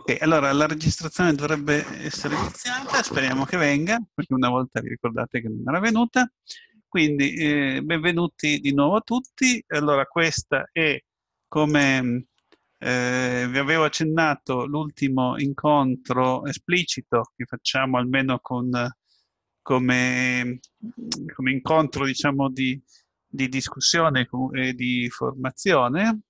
Ok, allora la registrazione dovrebbe essere iniziata, speriamo che venga, perché una volta vi ricordate che non era venuta. Quindi eh, benvenuti di nuovo a tutti. Allora questa è, come eh, vi avevo accennato, l'ultimo incontro esplicito che facciamo almeno con, come, come incontro diciamo, di, di discussione e di formazione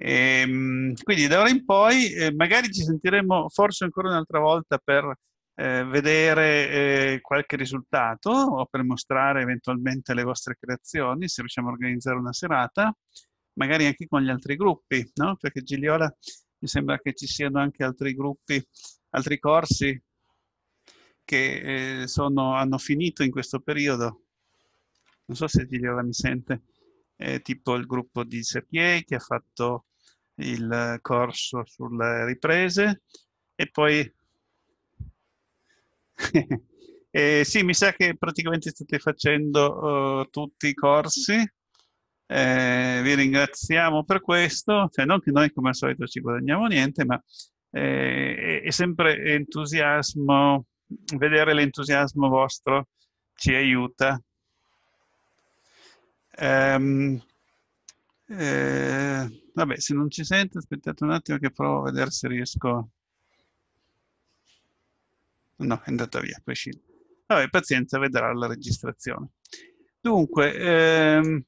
e, ehm, quindi da ora in poi eh, magari ci sentiremo forse ancora un'altra volta per eh, vedere eh, qualche risultato o per mostrare eventualmente le vostre creazioni, se riusciamo a organizzare una serata, magari anche con gli altri gruppi, no? perché Gigliola mi sembra che ci siano anche altri gruppi, altri corsi che eh, sono, hanno finito in questo periodo. Non so se Gigliola mi sente. Eh, tipo il gruppo di Sergei che ha fatto il corso sulle riprese e poi... eh, sì, mi sa che praticamente state facendo uh, tutti i corsi. Eh, vi ringraziamo per questo, cioè, non che noi come al solito ci guadagniamo niente, ma eh, è sempre entusiasmo, vedere l'entusiasmo vostro ci aiuta. Um, eh, Vabbè, se non ci sente, aspettate un attimo che provo a vedere se riesco... No, è andata via, prescindere. Vabbè, pazienza, vedrà la registrazione. Dunque, ehm,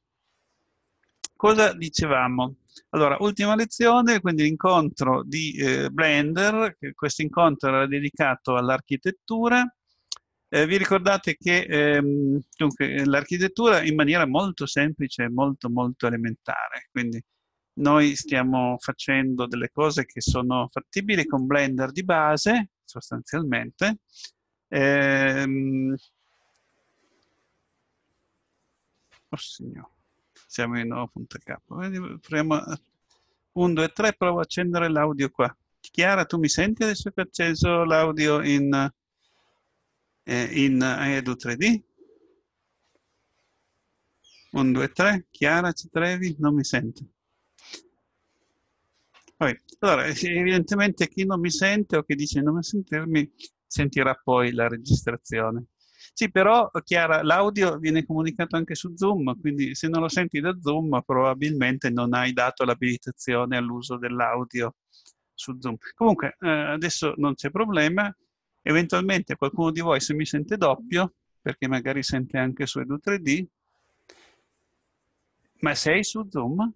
cosa dicevamo? Allora, ultima lezione, quindi l'incontro di eh, Blender, questo incontro era dedicato all'architettura. Eh, vi ricordate che ehm, l'architettura in maniera molto semplice e molto molto elementare, quindi noi stiamo facendo delle cose che sono fattibili con Blender di base, sostanzialmente. Ehm... Oh signor, siamo in nuovo punto a capo. Proviamo 1, 2, 3, provo ad accendere l'audio qua. Chiara, tu mi senti adesso che ho acceso l'audio in, eh, in eh, Edu 3D? 1, 2, 3, Chiara, ci trevi? Non mi sente. Vabbè. Allora, eh, evidentemente chi non mi sente o chi dice non mi sentirmi sentirà poi la registrazione. Sì, però Chiara, l'audio viene comunicato anche su Zoom, quindi se non lo senti da Zoom probabilmente non hai dato l'abilitazione all'uso dell'audio su Zoom. Comunque, eh, adesso non c'è problema. Eventualmente qualcuno di voi se mi sente doppio, perché magari sente anche su Edu3D, ma sei su Zoom?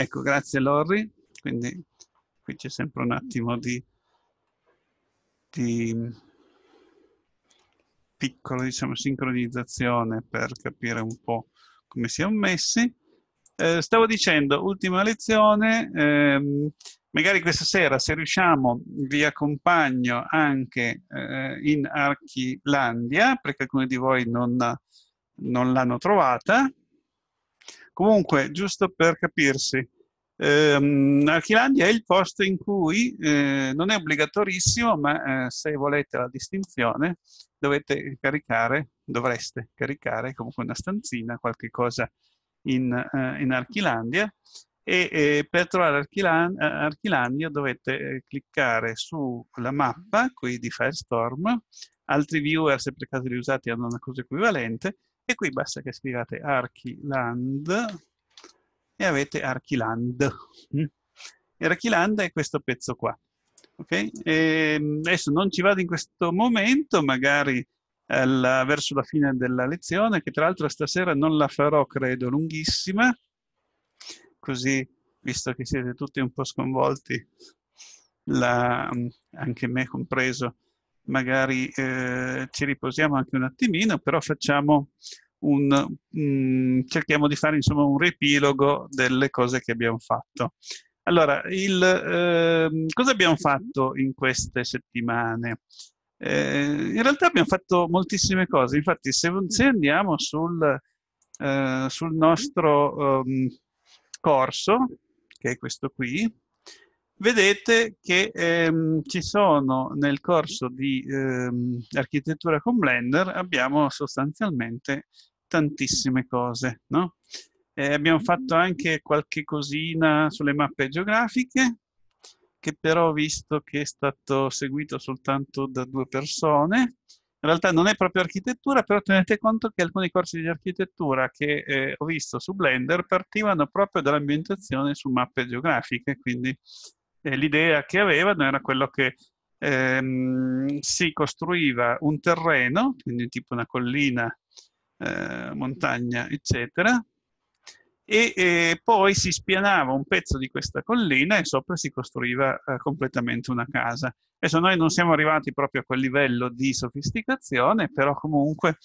Ecco, grazie Lori. Quindi qui c'è sempre un attimo di, di piccola diciamo, sincronizzazione per capire un po' come siamo messi. Eh, stavo dicendo, ultima lezione, ehm, magari questa sera se riusciamo vi accompagno anche eh, in Archilandia, perché alcuni di voi non, non l'hanno trovata, Comunque, giusto per capirsi, ehm, Archilandia è il posto in cui eh, non è obbligatorissimo, ma eh, se volete la distinzione dovete caricare, dovreste caricare comunque una stanzina, qualche cosa in, eh, in Archilandia. E, e eh, per trovare Archilan eh, Archilandia dovete eh, cliccare sulla mappa qui di Firestorm altri viewer, se per caso li usate, hanno una cosa equivalente, e qui basta che scriviate Archiland e avete Archiland. Mm. Archiland è questo pezzo qua. Okay? Mm, adesso non ci vado in questo momento, magari alla, eh, verso la fine della lezione, che tra l'altro stasera non la farò, credo, lunghissima, così, visto che siete tutti un po' sconvolti, la, mm, anche me compreso, magari eh, ci riposiamo anche un attimino, però facciamo un, mh, mm, cerchiamo di fare insomma un riepilogo delle cose che abbiamo fatto. Allora, il, eh, cosa abbiamo fatto in queste settimane? Eh, in realtà abbiamo fatto moltissime cose, infatti se, se andiamo sul, eh, sul nostro um, corso, che è questo qui, vedete che ehm, ci sono nel corso di ehm, architettura con Blender abbiamo sostanzialmente tantissime cose, no? eh, abbiamo fatto anche qualche cosina sulle mappe geografiche, che però ho visto che è stato seguito soltanto da due persone, in realtà non è proprio architettura, però tenete conto che alcuni corsi di architettura che eh, ho visto su Blender partivano proprio dall'ambientazione su mappe geografiche, quindi eh, l'idea che avevano era quello che ehm, si costruiva un terreno, quindi tipo una collina, eh, montagna, eccetera, e, e, poi si spianava un pezzo di questa collina e sopra si costruiva eh, completamente una casa. Adesso noi non siamo arrivati proprio a quel livello di sofisticazione, però comunque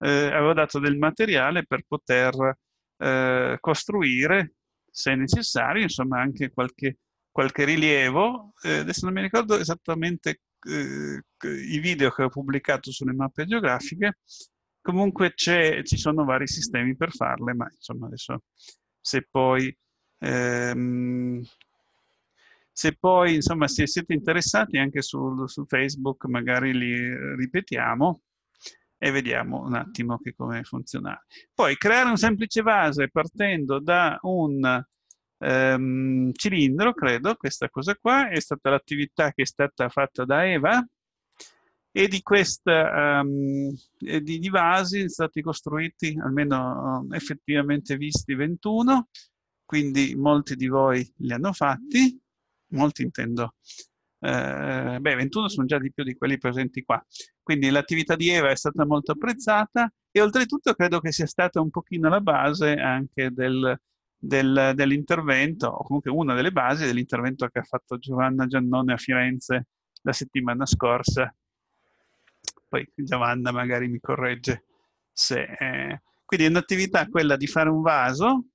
eh, avevo dato del materiale per poter eh, costruire, se necessario, insomma anche qualche qualche rilievo. Eh, adesso non mi ricordo esattamente eh, i video che ho pubblicato sulle mappe geografiche, comunque ci sono vari sistemi per farle, ma insomma adesso se poi... Ehm, se poi, insomma, se siete interessati anche su, su Facebook, magari li ripetiamo e vediamo un attimo che come funziona. Poi creare un semplice vaso partendo da un ehm, cilindro, credo, questa cosa qua, è stata l'attività che è stata fatta da Eva e di questa um, di, di, vasi sono stati costruiti almeno um, effettivamente visti 21 quindi molti di voi li hanno fatti molti intendo eh, beh 21 sono già di più di quelli presenti qua quindi l'attività di Eva è stata molto apprezzata e oltretutto credo che sia stata un pochino la base anche del del, dell'intervento, o comunque una delle basi dell'intervento che ha fatto Giovanna Giannone a Firenze la settimana scorsa. Poi Giovanna magari mi corregge se... Eh. Quindi è un'attività quella di fare un vaso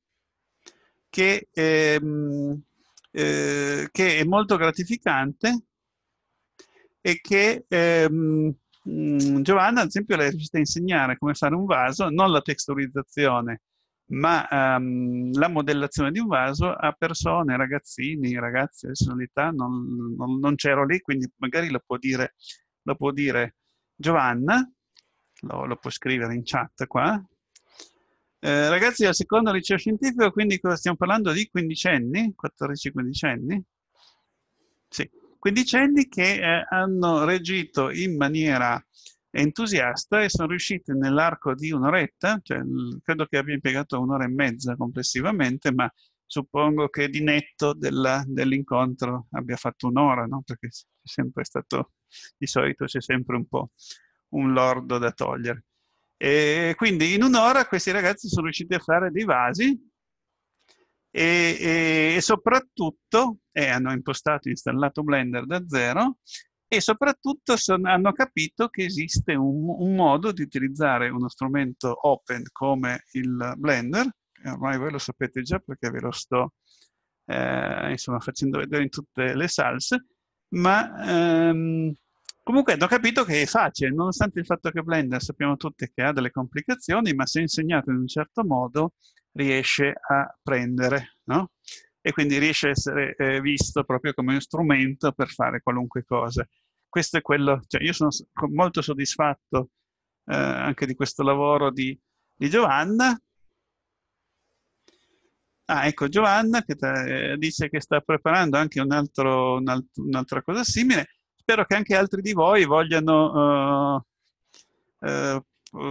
che, ehm, eh, che è molto gratificante e che... Ehm, mm, Giovanna, ad esempio, le è riuscita a insegnare come fare un vaso, non la texturizzazione, ma um, la modellazione di un vaso a persone, ragazzini, ragazze, personalità, non, non, non c'ero lì, quindi magari lo può dire, lo può dire Giovanna, lo, lo può scrivere in chat qua. Eh, ragazzi, al secondo liceo scientifico, quindi stiamo parlando di quindicenni, 14-15 Sì, quindicenni che eh, hanno regito in maniera entusiasta e sono riusciti nell'arco di un'oretta, cioè, credo che abbia impiegato un'ora e mezza complessivamente, ma suppongo che di netto dell'incontro abbia fatto un'ora, no? perché c'è sempre stato, di solito c'è sempre un po' un lordo da togliere. E quindi in un'ora questi ragazzi sono riusciti a fare dei vasi e, e, e soprattutto eh, hanno impostato e installato Blender da zero e soprattutto sono, hanno capito che esiste un, un, modo di utilizzare uno strumento open come il Blender, ormai voi lo sapete già perché ve lo sto eh, insomma, facendo vedere in tutte le salse, ma ehm, comunque hanno capito che è facile, nonostante il fatto che Blender sappiamo tutti che ha delle complicazioni, ma se insegnato in un certo modo riesce a prendere, no? e quindi riesce a essere eh, visto proprio come uno strumento per fare qualunque cosa questo è quello, cioè io sono molto soddisfatto eh, anche di questo lavoro di, di Giovanna. Ah, ecco Giovanna che eh, dice che sta preparando anche un altro, un alt un'altra cosa simile. Spero che anche altri di voi vogliano eh, eh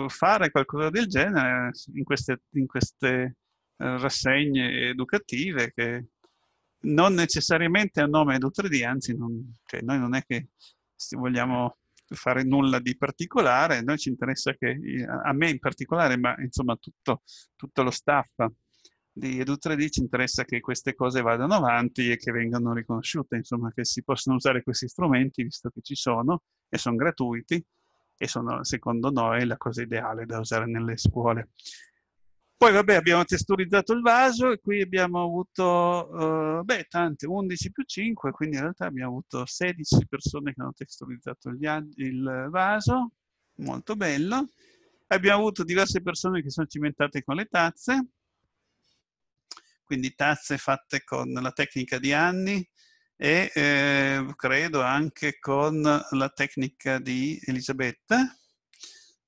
fare qualcosa del genere in queste, in queste eh, rassegne educative che non necessariamente a nome di 3D, anzi non, cioè noi non è che se vogliamo fare nulla di particolare, a noi ci interessa che, eh, a me in particolare, ma insomma tutto, tutto lo staff di Edu3D ci interessa che queste cose vadano avanti e che vengano riconosciute, insomma che si possano usare questi strumenti visto che ci sono e sono gratuiti e sono secondo noi la cosa ideale da usare nelle scuole. Poi vabbè abbiamo testurizzato il vaso e qui abbiamo avuto, eh, beh tante, 11 più 5, quindi in realtà abbiamo avuto 16 persone che hanno testurizzato il, il vaso, molto bello. Abbiamo avuto diverse persone che sono cimentate con le tazze, quindi tazze fatte con la tecnica di anni e eh, credo anche con la tecnica di Elisabetta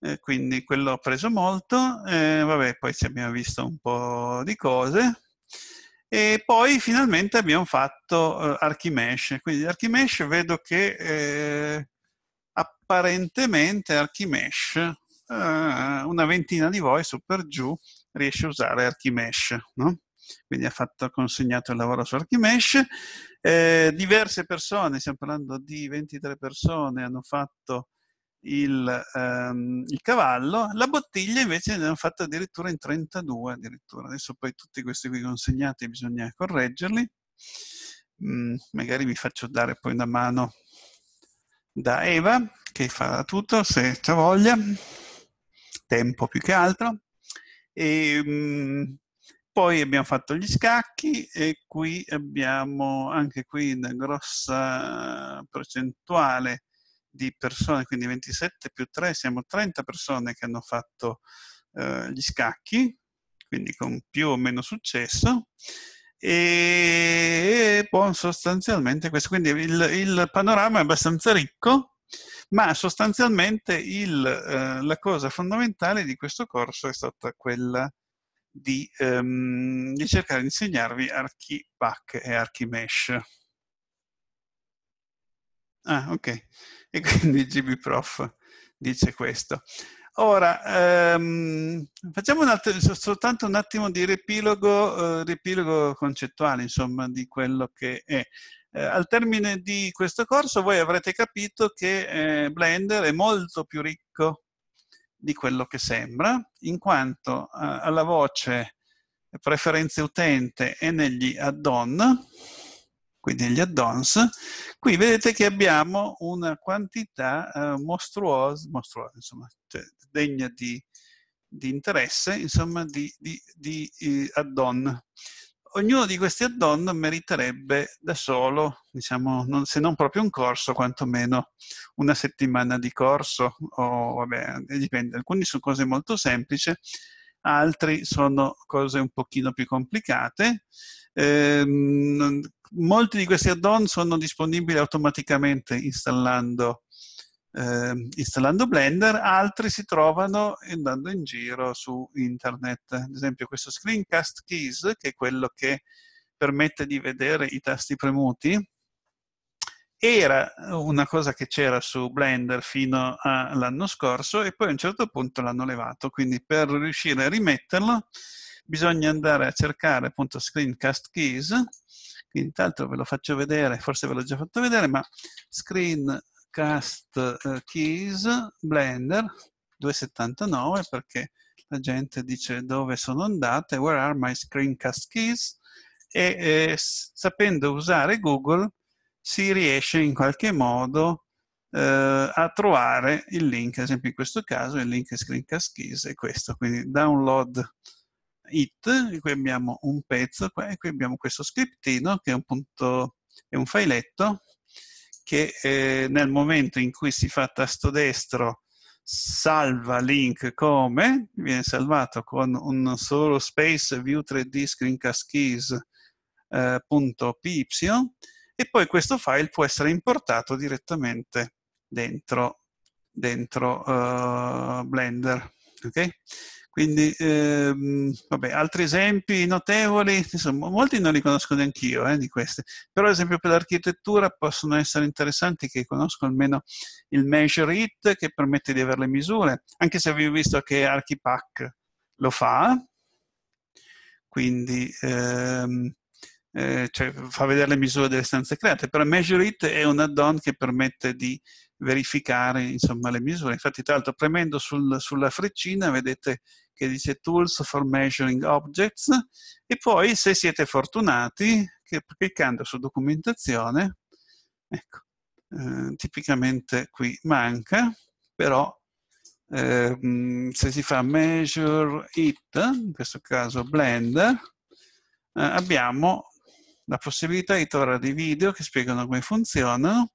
eh, quindi quello ha preso molto, eh, vabbè poi ci abbiamo visto un po' di cose e poi finalmente abbiamo fatto eh, Archimesh, quindi Archimesh vedo che eh, apparentemente Archimesh, eh, una ventina di voi su per giù riesce a usare Archimesh, no? quindi ha fatto, consegnato il lavoro su Archimesh. Eh, diverse persone, stiamo parlando di 23 persone, hanno fatto il, ehm, il, cavallo, la bottiglia invece ne hanno fatta addirittura in 32, addirittura. Adesso poi tutti questi qui consegnati bisogna correggerli. Mm, magari vi faccio dare poi una mano da Eva, che fa tutto se c'è voglia, tempo più che altro. E, mm, poi abbiamo fatto gli scacchi e qui abbiamo anche qui una grossa eh, percentuale di persone, quindi 27 più 3, siamo 30 persone che hanno fatto eh, gli scacchi, quindi con più o meno successo, e buon sostanzialmente questo. Quindi il, il panorama è abbastanza ricco, ma sostanzialmente il, eh, la cosa fondamentale di questo corso è stata quella di, ehm, di cercare di insegnarvi ArchiPack e ArchiMesh. Ah, ok e quindi GB Prof dice questo. Ora, ehm, facciamo un altro, soltanto un attimo di riepilogo, eh, riepilogo concettuale, insomma, di quello che è. Eh, al termine di questo corso voi avrete capito che eh, Blender è molto più ricco di quello che sembra, in quanto eh, alla voce preferenze utente e negli add-on, quindi gli add-ons, qui vedete che abbiamo una quantità eh, mostruosa, mostruosa insomma, cioè, degna di, di, interesse, insomma, di, di, di eh, add-on. Ognuno di questi add-on meriterebbe da solo, diciamo, non, se non proprio un corso, quantomeno una settimana di corso, o vabbè, eh, dipende, alcuni sono cose molto semplici, altri sono cose un pochino più complicate, ehm, molti di questi add-on sono disponibili automaticamente installando, eh, installando, Blender, altri si trovano andando in giro su internet. Ad esempio questo Screencast Keys, che è quello che permette di vedere i tasti premuti, era una cosa che c'era su Blender fino all'anno scorso e poi a un certo punto l'hanno levato, quindi per riuscire a rimetterlo bisogna andare a cercare appunto Screencast Keys quindi tra ve lo faccio vedere, forse ve l'ho già fatto vedere, ma screencast eh, keys Blender 279 perché la gente dice dove sono andate, where are my screencast keys e eh, sapendo usare Google si riesce in qualche modo eh, a trovare il link, ad esempio in questo caso il link screencast keys è questo, quindi download hit, qui abbiamo un pezzo, qua, qui abbiamo questo scriptino che è un, punto, è un filetto che eh, nel momento in cui si fa tasto destro salva link come, viene salvato con un solo space view 3D screencast keys eh, e poi questo file può essere importato direttamente dentro, dentro uh, Blender. Okay? Quindi, ehm, vabbè, altri esempi notevoli, insomma, molti non li conosco neanche io eh, di queste, però ad esempio per l'architettura possono essere interessanti che conosco almeno il Measure It che permette di avere le misure, anche se avevo visto che Archipac lo fa, quindi ehm, eh, cioè, fa vedere le misure delle stanze create, però Measure It è un add-on che permette di verificare insomma, le misure. Infatti, tra l'altro, premendo sul, sulla freccina vedete che dice Tools for Measuring Objects e poi se siete fortunati che, cliccando su documentazione ecco, eh, tipicamente qui manca però eh, se si fa Measure It in questo caso Blender eh, abbiamo la possibilità di trovare dei video che spiegano come funzionano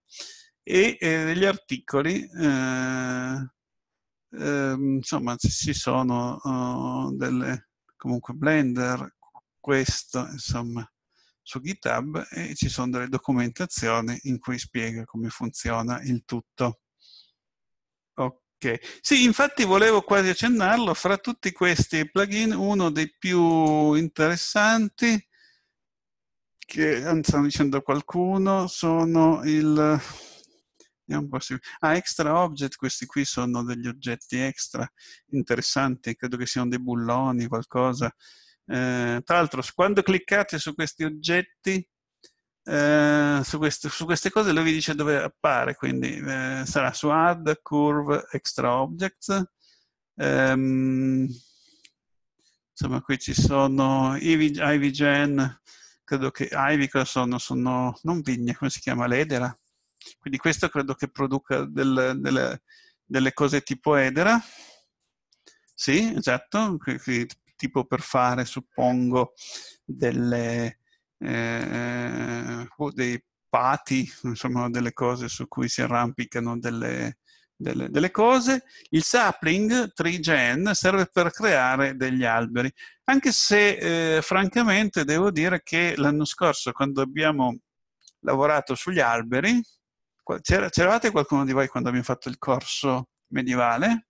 e eh, degli articoli eh, Ehm, insomma ci sono uh, delle comunque Blender, questo insomma su GitHub e ci sono delle documentazioni in cui spiega come funziona il tutto. Ok, sì, infatti volevo quasi accennarlo, fra tutti questi plugin uno dei più interessanti che stanno dicendo qualcuno sono il Ah, extra object, questi qui sono degli oggetti extra interessanti, credo che siano dei bulloni, qualcosa. Eh, tra l'altro, quando cliccate su questi oggetti, eh, su, queste, su, queste cose lui vi dice dove appare, quindi eh, sarà su add, curve, extra object. Ehm, insomma, qui ci sono Ivy, Ivy Gen, credo che Ivy cosa sono, sono, non Vigna, come si chiama? Ledera? Quindi questo credo che produca del, delle, delle, cose tipo edera. Sì, esatto, tipo per fare, suppongo, delle, eh, o dei pati, insomma, delle cose su cui si arrampicano delle, delle, delle, cose. Il sapling, gen serve per creare degli alberi, anche se eh, francamente devo dire che l'anno scorso, quando abbiamo lavorato sugli alberi, c'era, c'eravate qualcuno di voi quando abbiamo fatto il corso medievale?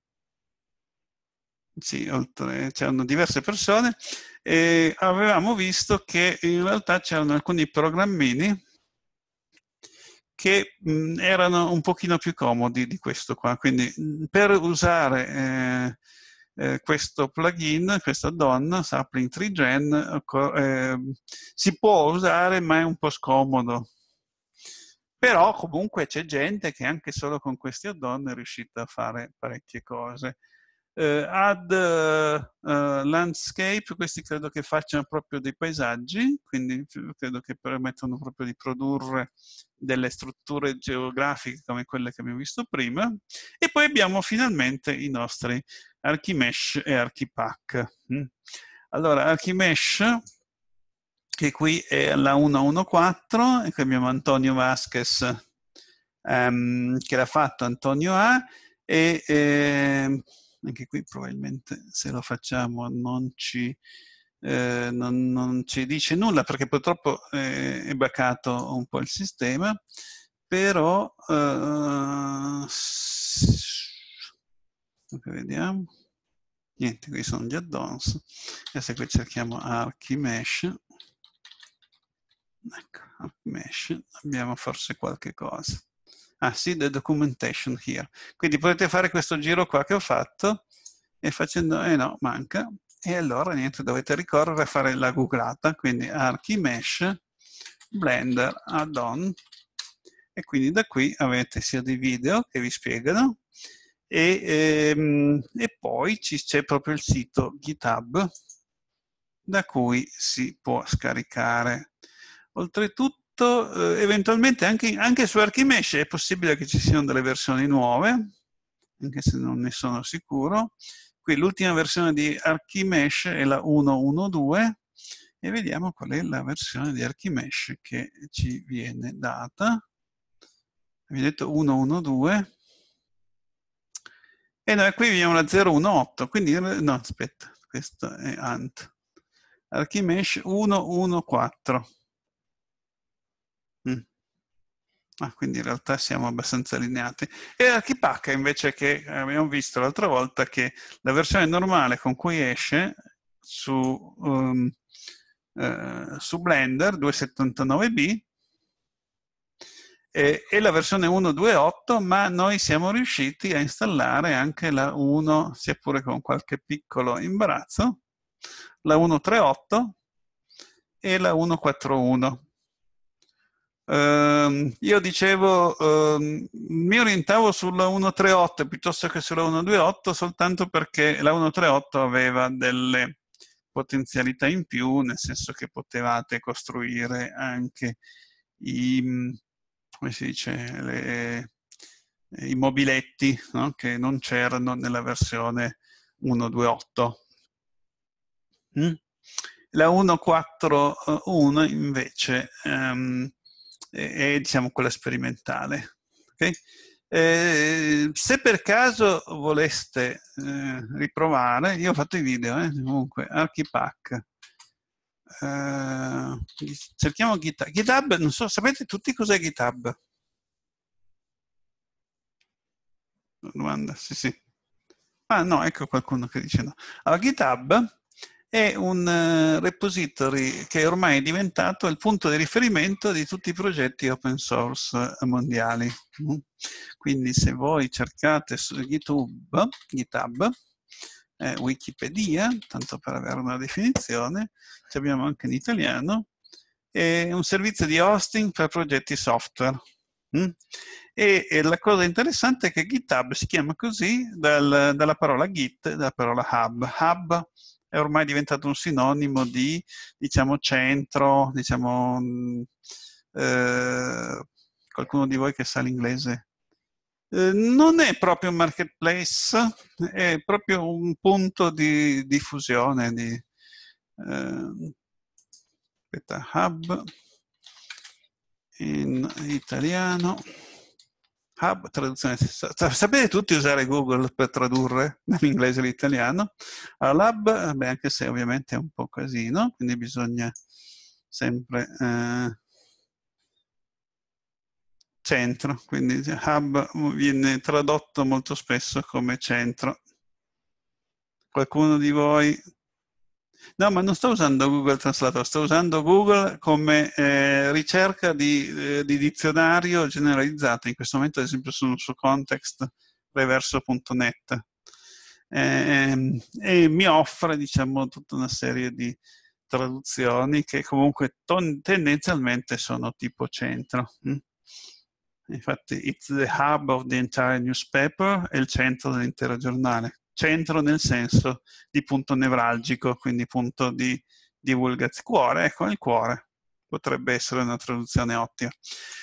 Sì, oltre, c'erano diverse persone e avevamo visto che in realtà c'erano alcuni programmini che mh, erano un pochino più comodi di questo qua. Quindi per usare eh, eh, questo plugin, questa donna, Sapling 3gen, eh, si può usare ma è un po' scomodo però comunque c'è gente che anche solo con questi add-on è riuscita a fare parecchie cose. Uh, ad uh, landscape, questi credo che facciano proprio dei paesaggi, quindi credo che permettono proprio di produrre delle strutture geografiche come quelle che abbiamo visto prima. E poi abbiamo finalmente i nostri Archimesh e Archipac. Mm. Allora, Archimesh che qui è la 114 e qui abbiamo Antonio Vasquez um, che l'ha fatto Antonio A e eh, anche qui probabilmente se lo facciamo non ci, eh, non, non ci dice nulla perché purtroppo eh, è bacato un po' il sistema però eh, okay, vediamo niente qui sono gli add-ons adesso qui cerchiamo Archimesh Ecco, mesh, abbiamo forse qualche cosa. Ah sì, the documentation here. Quindi potete fare questo giro qua che ho fatto e facendo, eh no, manca. E allora niente, dovete ricorrere a fare la googlata, quindi archi mesh, blender, add-on. E quindi da qui avete sia dei video che vi spiegano e, ehm, e poi c'è proprio il sito GitHub da cui si può scaricare Oltretutto, eh, eventualmente anche, anche su Archimesh è possibile che ci siano delle versioni nuove, anche se non ne sono sicuro. Qui l'ultima versione di Archimesh è la 1.1.2 e vediamo qual è la versione di Archimesh che ci viene data. Vi ho detto 1.1.2 e noi qui abbiamo la 0.1.8, quindi no aspetta, questo è Ant. Archimesh 1.1.4. Mm. Ah, quindi in realtà siamo abbastanza allineati. E Archipacca invece che eh, abbiamo visto l'altra volta che la versione normale con cui esce su, um, uh, su Blender 279b e, e, la versione 1.2.8, ma noi siamo riusciti a installare anche la 1, sia pure con qualche piccolo imbarazzo, la 1.3.8 e la 1.4.1 Ehm, io dicevo, ehm, mi orientavo sulla 138 piuttosto che sulla 128 soltanto perché la 138 aveva delle potenzialità in più, nel senso che potevate costruire anche i, mm, come si dice, le, i mobiletti no? che non c'erano nella versione 128. Mm? La 141 invece um, e, e diciamo quella sperimentale. Okay? Eh, se per caso voleste eh, riprovare, io ho fatto i video, eh, comunque, Archipack. Eh, cerchiamo GitHub. GitHub, non so, sapete tutti cos'è GitHub? Domanda, sì sì. Ah no, ecco qualcuno che dice no. Allora, GitHub è un eh, repository che ormai è diventato il punto di riferimento di tutti i progetti open source eh, mondiali. Mm. Quindi se voi cercate su YouTube, GitHub, eh, Wikipedia, tanto per avere una definizione, ci abbiamo anche in italiano, è un servizio di hosting per progetti software. Mm? E, e, la cosa interessante è che GitHub si chiama così dal, dalla parola Git, dalla parola Hub. Hub è ormai diventato un sinonimo di diciamo, centro, diciamo, mm, eh, qualcuno di voi che sa l'inglese. Eh, non è proprio un marketplace, è proprio un punto di diffusione di eh, aspetta, hub in italiano. Hub, traduzione. Sapete tutti usare Google per tradurre dall'inglese all'italiano? All'hub, eh, beh, anche se ovviamente è un po' casino, quindi bisogna sempre eh, centro, quindi hub viene tradotto molto spesso come centro. Qualcuno di voi No, ma non sto usando Google Translator, sto usando Google come eh, ricerca di, eh, di, dizionario generalizzato. In questo momento, ad esempio, sono su contextreverso.net eh, e mi offre, diciamo, tutta una serie di traduzioni che comunque ton- tendenzialmente sono tipo centro. Mm. Infatti, it's the hub of the entire newspaper, è il centro dell'intero giornale centro nel senso di punto nevralgico, quindi punto di divulgazione. Cuore, ecco, il cuore potrebbe essere una traduzione ottima.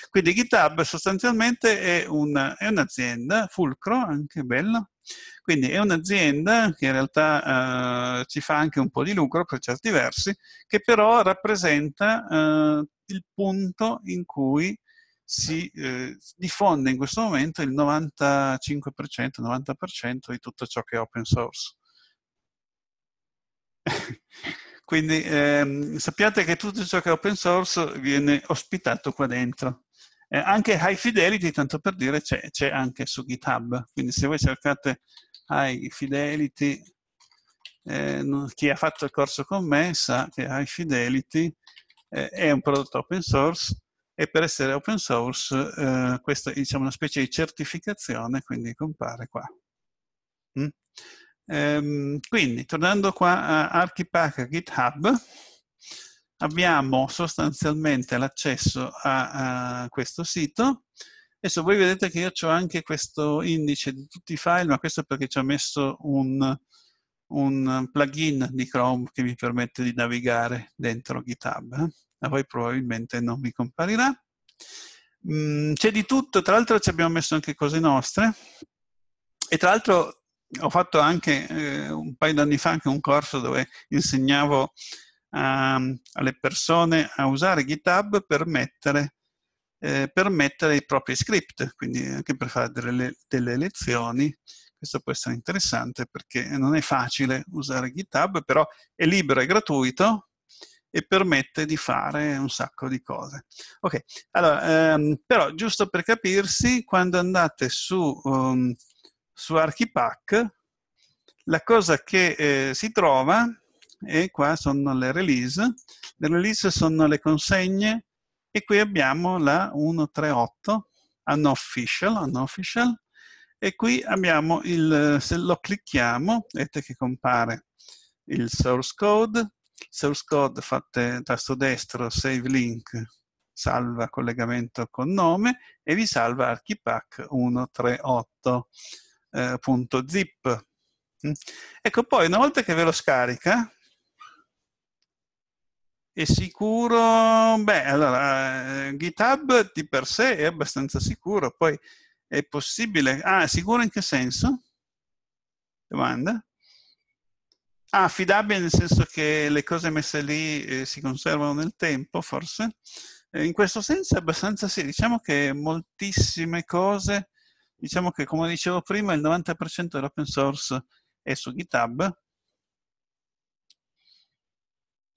Quindi GitHub sostanzialmente è, un, è un'azienda, fulcro, anche bello, quindi è un'azienda che in realtà eh, ci fa anche un po' di lucro per certi versi, che però rappresenta eh, il punto in cui si eh, diffonde in questo momento il 95%, 90% di tutto ciò che è open source. Quindi ehm, sappiate che tutto ciò che è open source viene ospitato qua dentro. Eh, anche High Fidelity, tanto per dire, c'è anche su GitHub. Quindi se voi cercate High Fidelity, eh, chi ha fatto il corso con me sa che High Fidelity eh, è un prodotto open source e per essere open source eh, questa è diciamo, una specie di certificazione, quindi compare qua. Mm? Ehm, quindi, tornando qua a Archipack GitHub, abbiamo sostanzialmente l'accesso a, a, questo sito. Adesso voi vedete che io ho anche questo indice di tutti i file, ma questo perché ci ho messo un, un plugin di Chrome che mi permette di navigare dentro GitHub. Eh ma poi probabilmente non mi comparirà. Mm, c'è di tutto, tra l'altro ci abbiamo messo anche cose nostre e tra l'altro ho fatto anche eh, un paio d'anni fa anche un corso dove insegnavo a, ehm, alle persone a usare GitHub per mettere, eh, per mettere, i propri script, quindi anche per fare delle, delle lezioni. Questo può essere interessante perché non è facile usare GitHub, però è libero e gratuito, e permette di fare un sacco di cose. Ok, allora, ehm, però giusto per capirsi, quando andate su, um, su Archipack, la cosa che eh, si trova, e qua sono le release, le release sono le consegne, e qui abbiamo la 138, unofficial, unofficial, e qui abbiamo il, se lo clicchiamo, vedete che compare il source code, source code fate tasto destro, save link, salva collegamento con nome e vi salva archipack 138.zip. Eh, mm. Ecco, poi una volta che ve lo scarica, è sicuro, beh, allora, eh, GitHub di per sé è abbastanza sicuro, poi è possibile, ah, sicuro in che senso? Domanda? Ah, affidabile nel senso che le cose messe lì eh, si conservano nel tempo, forse. Eh, in questo senso è abbastanza sì, diciamo che moltissime cose, diciamo che come dicevo prima il 90% dell'open source è su GitHub.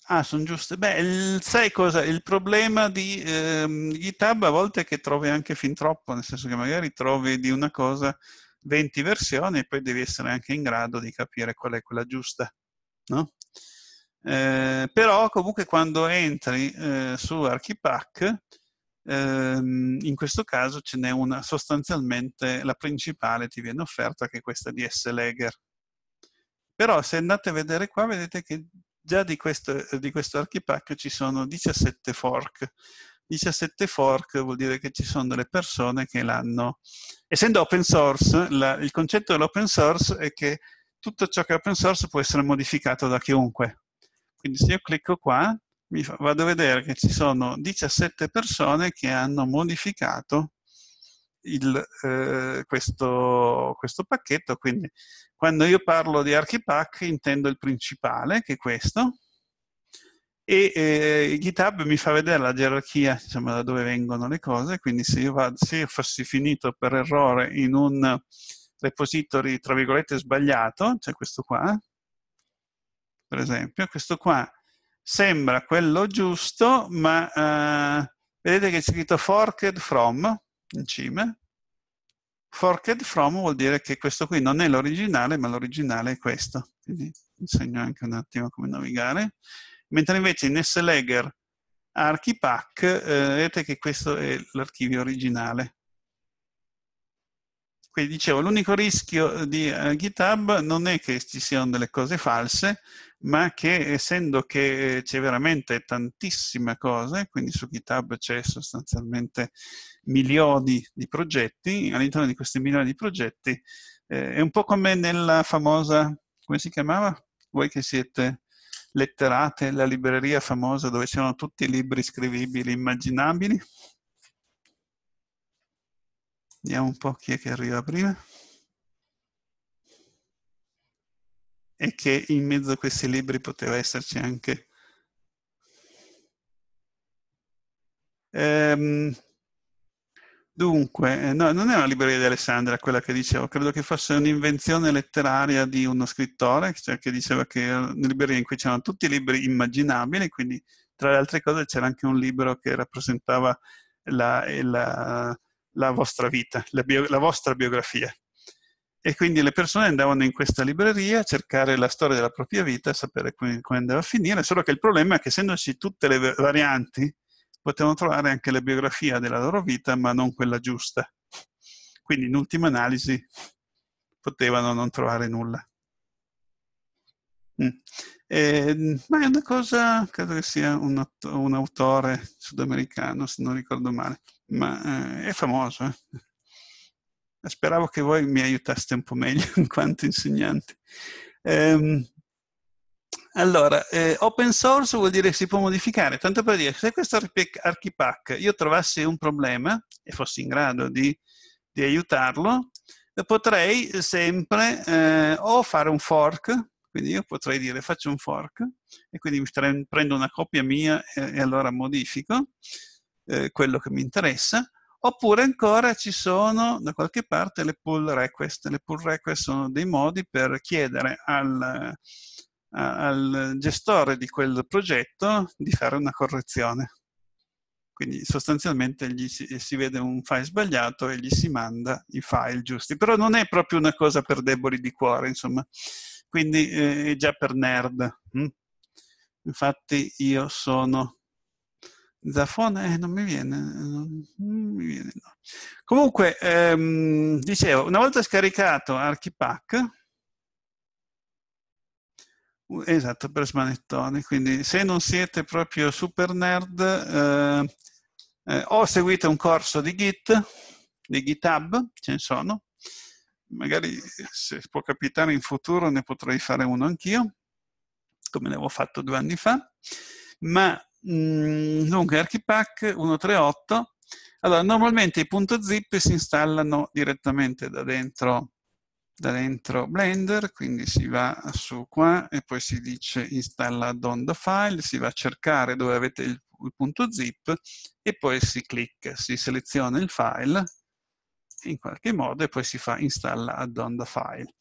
Ah, sono giuste. Beh, il, sai cosa? Il problema di ehm, GitHub a volte è che trovi anche fin troppo, nel senso che magari trovi di una cosa 20 versioni e poi devi essere anche in grado di capire qual è quella giusta no? Eh, però comunque quando entri eh, su Archipac, ehm, in questo caso ce n'è una sostanzialmente, la principale ti viene offerta che è questa di s lager Però se andate a vedere qua vedete che già di questo, di questo Archipac ci sono 17 fork. 17 fork vuol dire che ci sono delle persone che l'hanno. Essendo open source, la, il concetto dell'open source è che tutto ciò che è open source può essere modificato da chiunque. Quindi se io clicco qua, fa, vado a vedere che ci sono 17 persone che hanno modificato il, eh, questo, questo, pacchetto. Quindi quando io parlo di Archipack intendo il principale, che è questo, e eh, GitHub mi fa vedere la gerarchia, diciamo, da dove vengono le cose, quindi se io, vado, se io fossi finito per errore in un repository, tra virgolette, sbagliato, cioè questo qua, per esempio, questo qua sembra quello giusto, ma eh, vedete che è scritto forked from in cima. Forked from vuol dire che questo qui non è l'originale, ma l'originale è questo. Quindi insegno anche un attimo come navigare. Mentre invece in SLager archipack, eh, vedete che questo è l'archivio originale. Quindi dicevo, l'unico rischio eh, di uh, GitHub non è che ci siano delle cose false, ma che essendo che c'è veramente tantissime cose, quindi su GitHub c'è sostanzialmente milioni di progetti, all'interno di questi milioni di progetti eh, è un po' come nella famosa, come si chiamava? Voi che siete letterate, la libreria famosa dove c'erano tutti i libri scrivibili, immaginabili? Vediamo un po' chi è che arriva prima. E che in mezzo a questi libri poteva esserci anche... Ehm, dunque, eh, no, non è una libreria di Alessandra quella che dicevo, credo che fosse un'invenzione letteraria di uno scrittore, cioè che diceva che era una libreria in cui c'erano tutti i libri immaginabili, quindi tra le altre cose c'era anche un libro che rappresentava la, la la vostra vita, la, bio, la vostra biografia. E quindi le persone andavano in questa libreria a cercare la storia della propria vita, a sapere come, come andava a finire, solo che il problema è che essendoci tutte le varianti, potevano trovare anche la biografia della loro vita, ma non quella giusta. Quindi in ultima analisi potevano non trovare nulla. Mm. E, ehm, ma è una cosa, credo che sia un, un autore sudamericano, se non ricordo male ma eh, è famoso. Eh. eh? Speravo che voi mi aiutaste un po' meglio in quanto insegnante. Ehm, allora, eh, open source vuol dire che si può modificare, tanto per dire, se questo archipack io trovassi un problema e fossi in grado di, di aiutarlo, eh, potrei sempre eh, o fare un fork, quindi io potrei dire faccio un fork e quindi prendo una copia mia e, e allora modifico, eh, quello che mi interessa, oppure ancora ci sono da qualche parte le pull request. Le pull request sono dei modi per chiedere al, al gestore di quel progetto di fare una correzione. Quindi sostanzialmente gli si, si, vede un file sbagliato e gli si manda i file giusti. Però non è proprio una cosa per deboli di cuore, insomma. Quindi eh, è già per nerd. Hm? Infatti io sono Zafona? Eh, non mi viene, non mi viene no. Comunque, ehm, dicevo, una volta scaricato Archipack, esatto, per smanettoni, quindi se non siete proprio super nerd, eh, eh, o seguite un corso di Git, di GitHub, ce ne sono, magari se può capitare in futuro ne potrei fare uno anch'io, come ne avevo fatto due anni fa, ma Mm, dunque ArchiPack 138. Allora, normalmente i punto zip si installano direttamente da dentro, da dentro Blender, quindi si va su qua e poi si dice installa add-on da file, si va a cercare dove avete il, il punto zip e poi si clicca, si seleziona il file, in qualche modo e poi si fa installa add-on the file.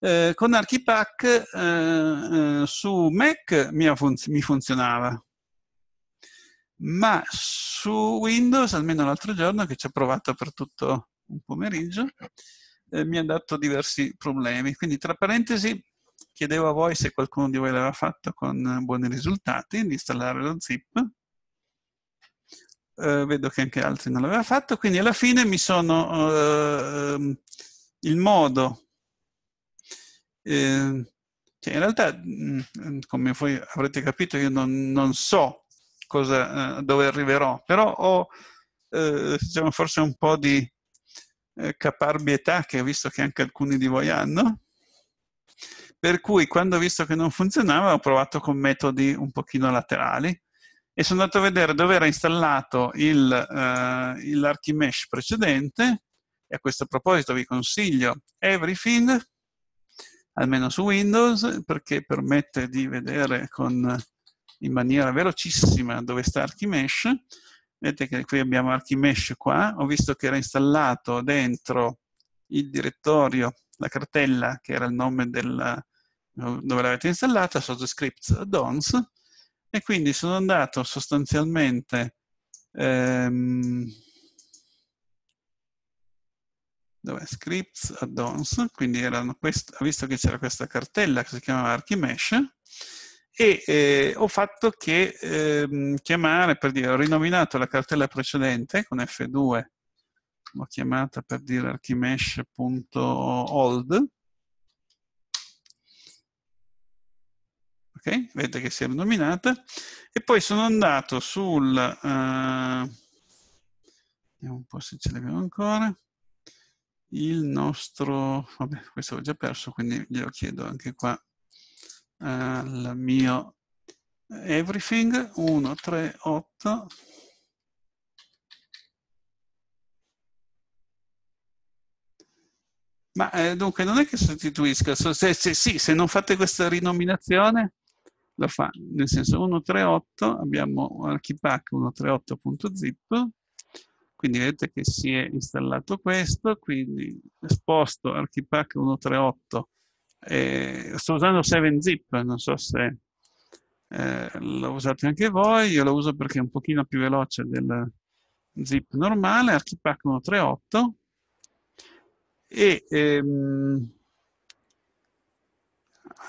Eh, con ArchiPack eh, eh, su Mac mi funzionava, ma su Windows, almeno l'altro giorno, che ci ho provato per tutto un pomeriggio, eh, mi ha dato diversi problemi. Quindi, tra parentesi, chiedevo a voi se qualcuno di voi l'aveva fatto con buoni risultati, di installare lo zip. Eh, vedo che anche altri non l'aveva fatto, quindi alla fine mi sono... Eh, ehm, il modo... Eh, cioè in realtà, mm, come voi avrete capito, io non, non so cosa, eh, dove arriverò, però ho eh, diciamo, forse un po' di eh, caparbietà che ho visto che anche alcuni di voi hanno, per cui quando ho visto che non funzionava ho provato con metodi un pochino laterali e sono andato a vedere dove era installato il, eh, l'Archimesh precedente e a questo proposito vi consiglio Everything, almeno su Windows, perché permette di vedere con in maniera velocissima dove sta Archimesh. Vedete che qui abbiamo Archimesh qua, ho visto che era installato dentro il direttorio, la cartella che era il nome del, dove l'avete installata, sottoscript addons, e quindi sono andato sostanzialmente ehm, dove scripts addons, quindi erano quest, visto che c'era questa cartella che si chiamava Archimesh, e eh, ho fatto che eh, chiamare, per dire, ho rinominato la cartella precedente con F2, l'ho chiamata per dire archimesh.old, ok? Vedete che si è rinominata, e poi sono andato sul, uh, vediamo un po' se ce l'abbiamo ancora, il nostro, vabbè, questo l'ho già perso, quindi glielo chiedo anche qua al eh, mio everything 1, 3, 8 ma eh, dunque non è che sostituisca se, se, sì, se non fate questa rinominazione lo fa nel senso 138 abbiamo archipack 138.zip quindi vedete che si è installato questo quindi sposto archipack 138 e sto usando 7-Zip, non so se eh, lo usate anche voi, io lo uso perché è un pochino più veloce del zip normale, Archipack 138 e ehm,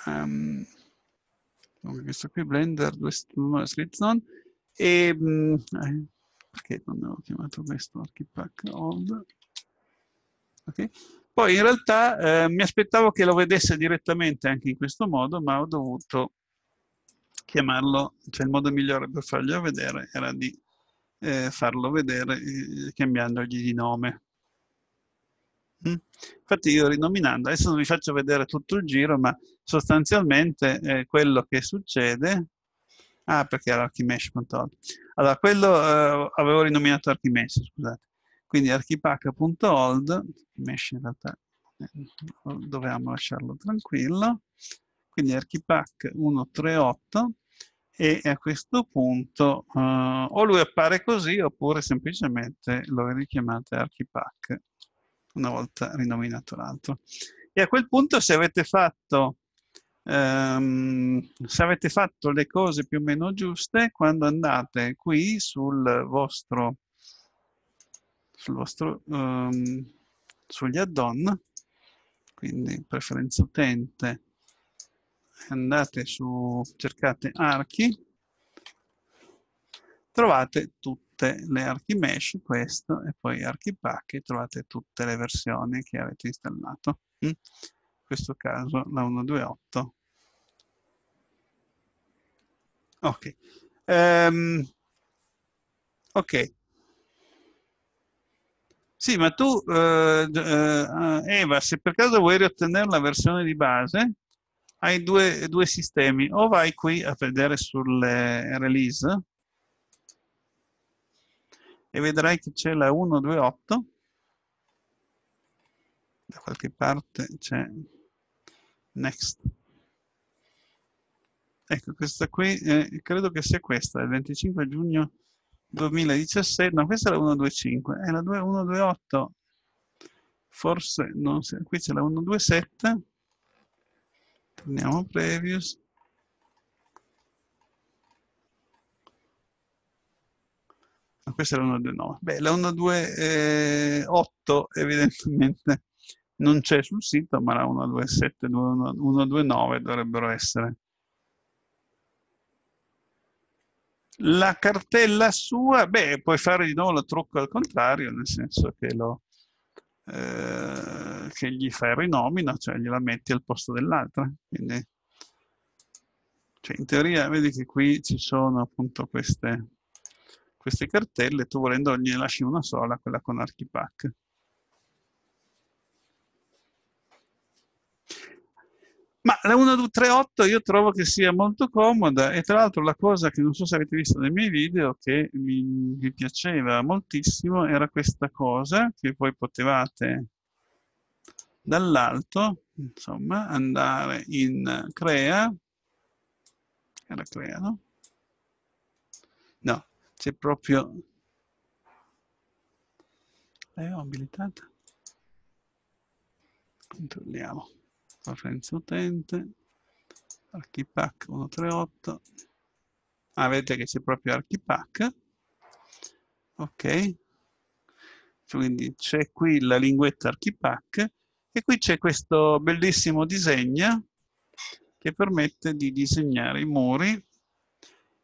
um, ehm, questo qui Blender 2 e ehm, eh, perché non avevo chiamato questo Archipack Old ok poi in realtà eh, mi aspettavo che lo vedesse direttamente anche in questo modo, ma ho dovuto chiamarlo, cioè il modo migliore per farglielo vedere era di eh, farlo vedere eh, cambiandogli di nome. Mm? Infatti io rinominando, adesso non vi faccio vedere tutto il giro, ma sostanzialmente eh, quello che succede Ah, perché era Archimesh.org. Allora, quello eh, avevo rinominato Archimesh, scusate. Quindi archipacca.old, mesh in realtà eh, dovevamo lasciarlo tranquillo, quindi archipac 138 e a questo punto eh, o lui appare così oppure semplicemente lo richiamate archipac una volta rinominato l'altro. E a quel punto se avete fatto Um, se avete fatto le cose più o meno giuste, quando andate qui sul vostro sul vostro, um, sugli add-on, quindi preferenza utente, andate su, cercate archi, trovate tutte le archi mesh, questo, e poi archi archipacchi, trovate tutte le versioni che avete installato. Mm? In questo caso la 128. Ok. Um, ok, sì, ma tu, eh, eh, eh, Eva, se per caso vuoi riottenere la versione di base, hai due, due sistemi. O vai qui a vedere sulle eh, release e vedrai che c'è la 128. Da qualche parte c'è Next. Ecco, questa qui, eh, credo che sia questa, il 25 giugno 2017, no, questa è eh, la 125, è la 128, forse, non so, qui c'è la 127, torniamo a previous, no, questa è la 129, beh, la 128 evidentemente non c'è sul sito, ma la 127 129 dovrebbero essere la cartella sua, beh, puoi fare di nuovo lo trucco al contrario, nel senso che, lo, eh, che gli fai rinomina, cioè gliela metti al posto dell'altra. Quindi, cioè in teoria, vedi che qui ci sono appunto queste, queste cartelle, tu volendo ne lasci una sola, quella con Archipack. Ma la 1238 io trovo che sia molto comoda e tra l'altro la cosa che non so se avete visto nei miei video che mi, mi piaceva moltissimo era questa cosa che voi potevate dall'alto insomma andare in crea era crea no? no c'è proprio eh, abilitata controlliamo partenza utente, archipack 138, ah, vedete che c'è proprio archipack, ok, quindi c'è qui la linguetta archipack e qui c'è questo bellissimo disegno che permette di disegnare i muri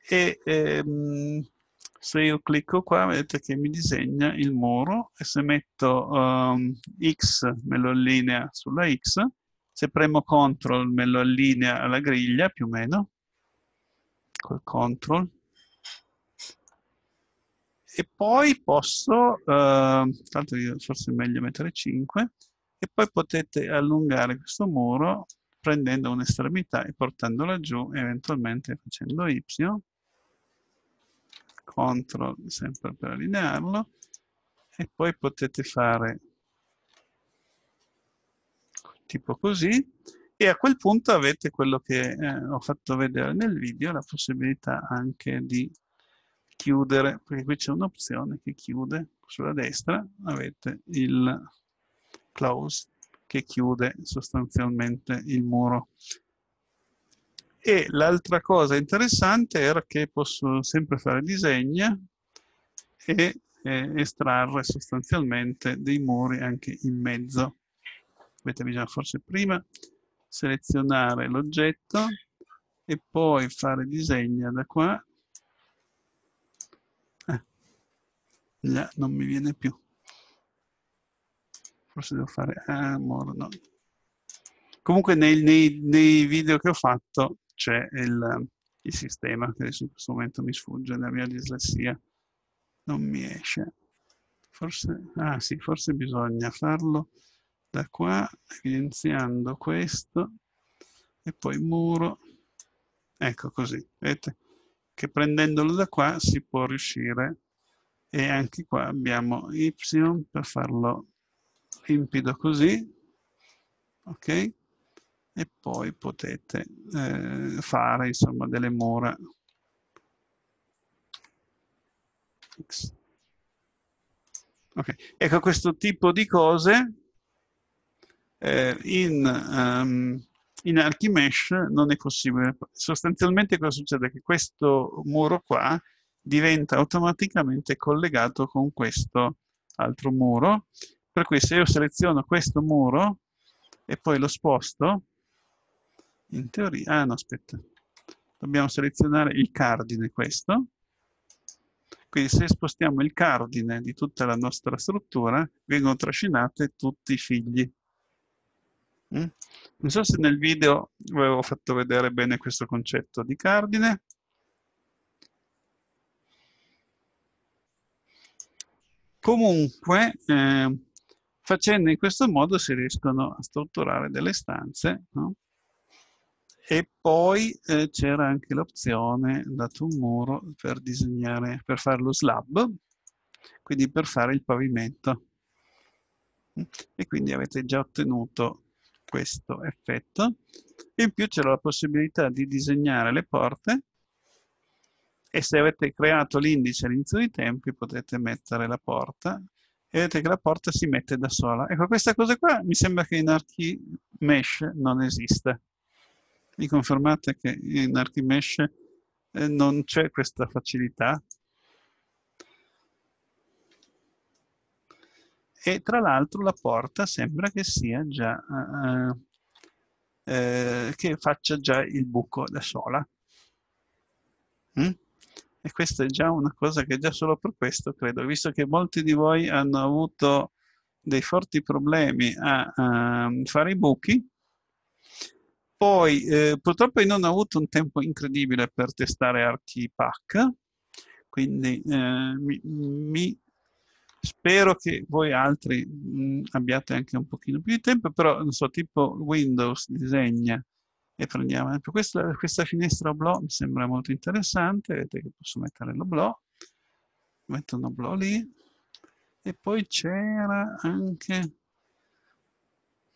e ehm, se io clicco qua vedete che mi disegna il muro e se metto um, X me lo allinea sulla X se premo CTRL me lo allinea alla griglia, più o meno, col CTRL. E poi posso, eh, tanto io forse è meglio mettere 5, e poi potete allungare questo muro prendendo un'estremità e portandola giù, eventualmente facendo Y, CTRL sempre per allinearlo, e poi potete fare tipo così, e a quel punto avete quello che eh, ho fatto vedere nel video, la possibilità anche di chiudere, perché qui c'è un'opzione che chiude, sulla destra avete il close che chiude sostanzialmente il muro. E l'altra cosa interessante era che posso sempre fare disegni e eh, estrarre sostanzialmente dei muri anche in mezzo aspetta, bisogna forse prima selezionare l'oggetto e poi fare disegna da qua. Ah, là non mi viene più. Forse devo fare... Ah, moro, no. Comunque nei, nei, nei, video che ho fatto c'è il, il sistema, che adesso in questo momento mi sfugge, la mia dislessia non mi esce. Forse, ah sì, forse bisogna farlo da qua evidenziando questo e poi muro ecco così vedete che prendendolo da qua si può riuscire e anche qua abbiamo y per farlo limpido così ok e poi potete eh, fare insomma delle mura ok ecco questo tipo di cose eh, in, um, in Archimesh non è possibile. Sostanzialmente cosa succede? Che questo muro qua diventa automaticamente collegato con questo altro muro, per cui se io seleziono questo muro e poi lo sposto, in teoria, ah no aspetta, dobbiamo selezionare il cardine questo, quindi se spostiamo il cardine di tutta la nostra struttura vengono trascinate tutti i figli Mm? Non so se nel video avevo eh, fatto vedere bene questo concetto di cardine. Comunque, eh, facendo in questo modo si riescono a strutturare delle stanze, no? E poi eh, c'era anche l'opzione, dato un muro, per disegnare, per fare lo slab, quindi per fare il pavimento. Mm? E quindi avete già ottenuto questo effetto in più c'era la possibilità di disegnare le porte e se avete creato l'indice all'inizio dei tempi potete mettere la porta e vedete che la porta si mette da sola. Ecco, questa cosa qua mi sembra che in Archi non esista. Mi confermate che in Archi eh, non c'è questa facilità? e tra l'altro la porta sembra che sia già uh, eh, che faccia già il buco da sola mm? e questa è già una cosa che già solo per questo credo visto che molti di voi hanno avuto dei forti problemi a uh, fare i buchi poi eh, purtroppo io non ho avuto un tempo incredibile per testare ArchiPack quindi eh, mi, mi Spero che voi altri mh, abbiate anche un pochino più di tempo, però non so, tipo Windows disegna e prendiamo esempio questa, questa finestra oblò, mi sembra molto interessante, vedete che posso mettere l'oblò, metto un oblò lì e poi c'era anche,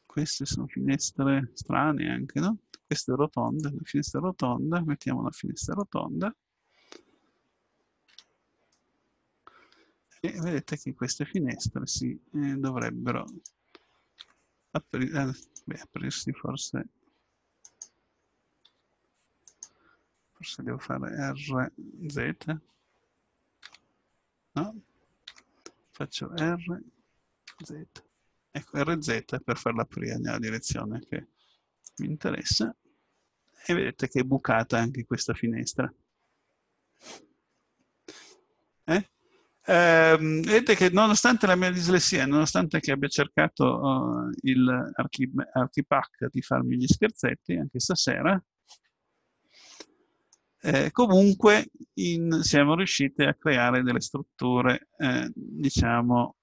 queste sono finestre strane anche, no? Queste rotonde, le finestre rotonde, mettiamo una finestra rotonda e vedete che queste finestre si eh, dovrebbero apri eh, beh, aprirsi forse forse devo fare RZ no? faccio RZ ecco RZ per farla aprire nella direzione che mi interessa e vedete che è bucata anche questa finestra eh? Ehm, vedete che nonostante la mia dislessia, nonostante che abbia cercato uh, il archi di farmi gli scherzetti anche stasera, eh, comunque in, siamo riusciti a creare delle strutture, eh, diciamo,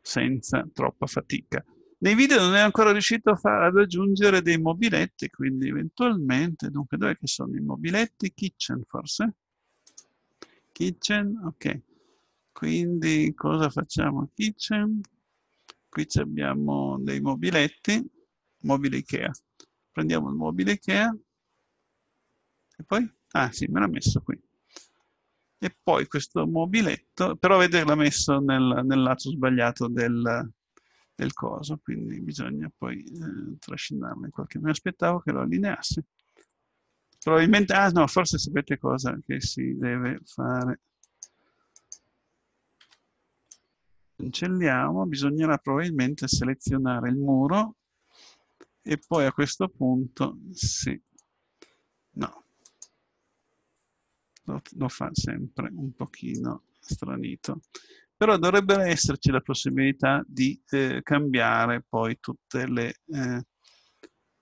senza troppa fatica. Nei video non è ancora riuscito ad aggiungere dei mobiletti, quindi eventualmente, dunque dov'è che sono i mobiletti? Kitchen forse? Kitchen, ok. Quindi cosa facciamo? Kitchen. Qui abbiamo dei mobiletti, mobile Ikea. Prendiamo il mobile Ikea e poi? Ah sì, me l'ha messo qui. E poi questo mobiletto, però l'ha messo nel, nel lato sbagliato del, del coso, quindi bisogna poi eh, trascinarlo in qualche modo. Mi aspettavo che lo allineasse. Probabilmente, ah no, forse sapete cosa che si deve fare. cancelliamo, bisognerà probabilmente selezionare il muro e poi a questo punto sì, no, lo, lo fa sempre un pochino stranito. Però dovrebbe esserci la possibilità di eh, cambiare poi tutte le, eh,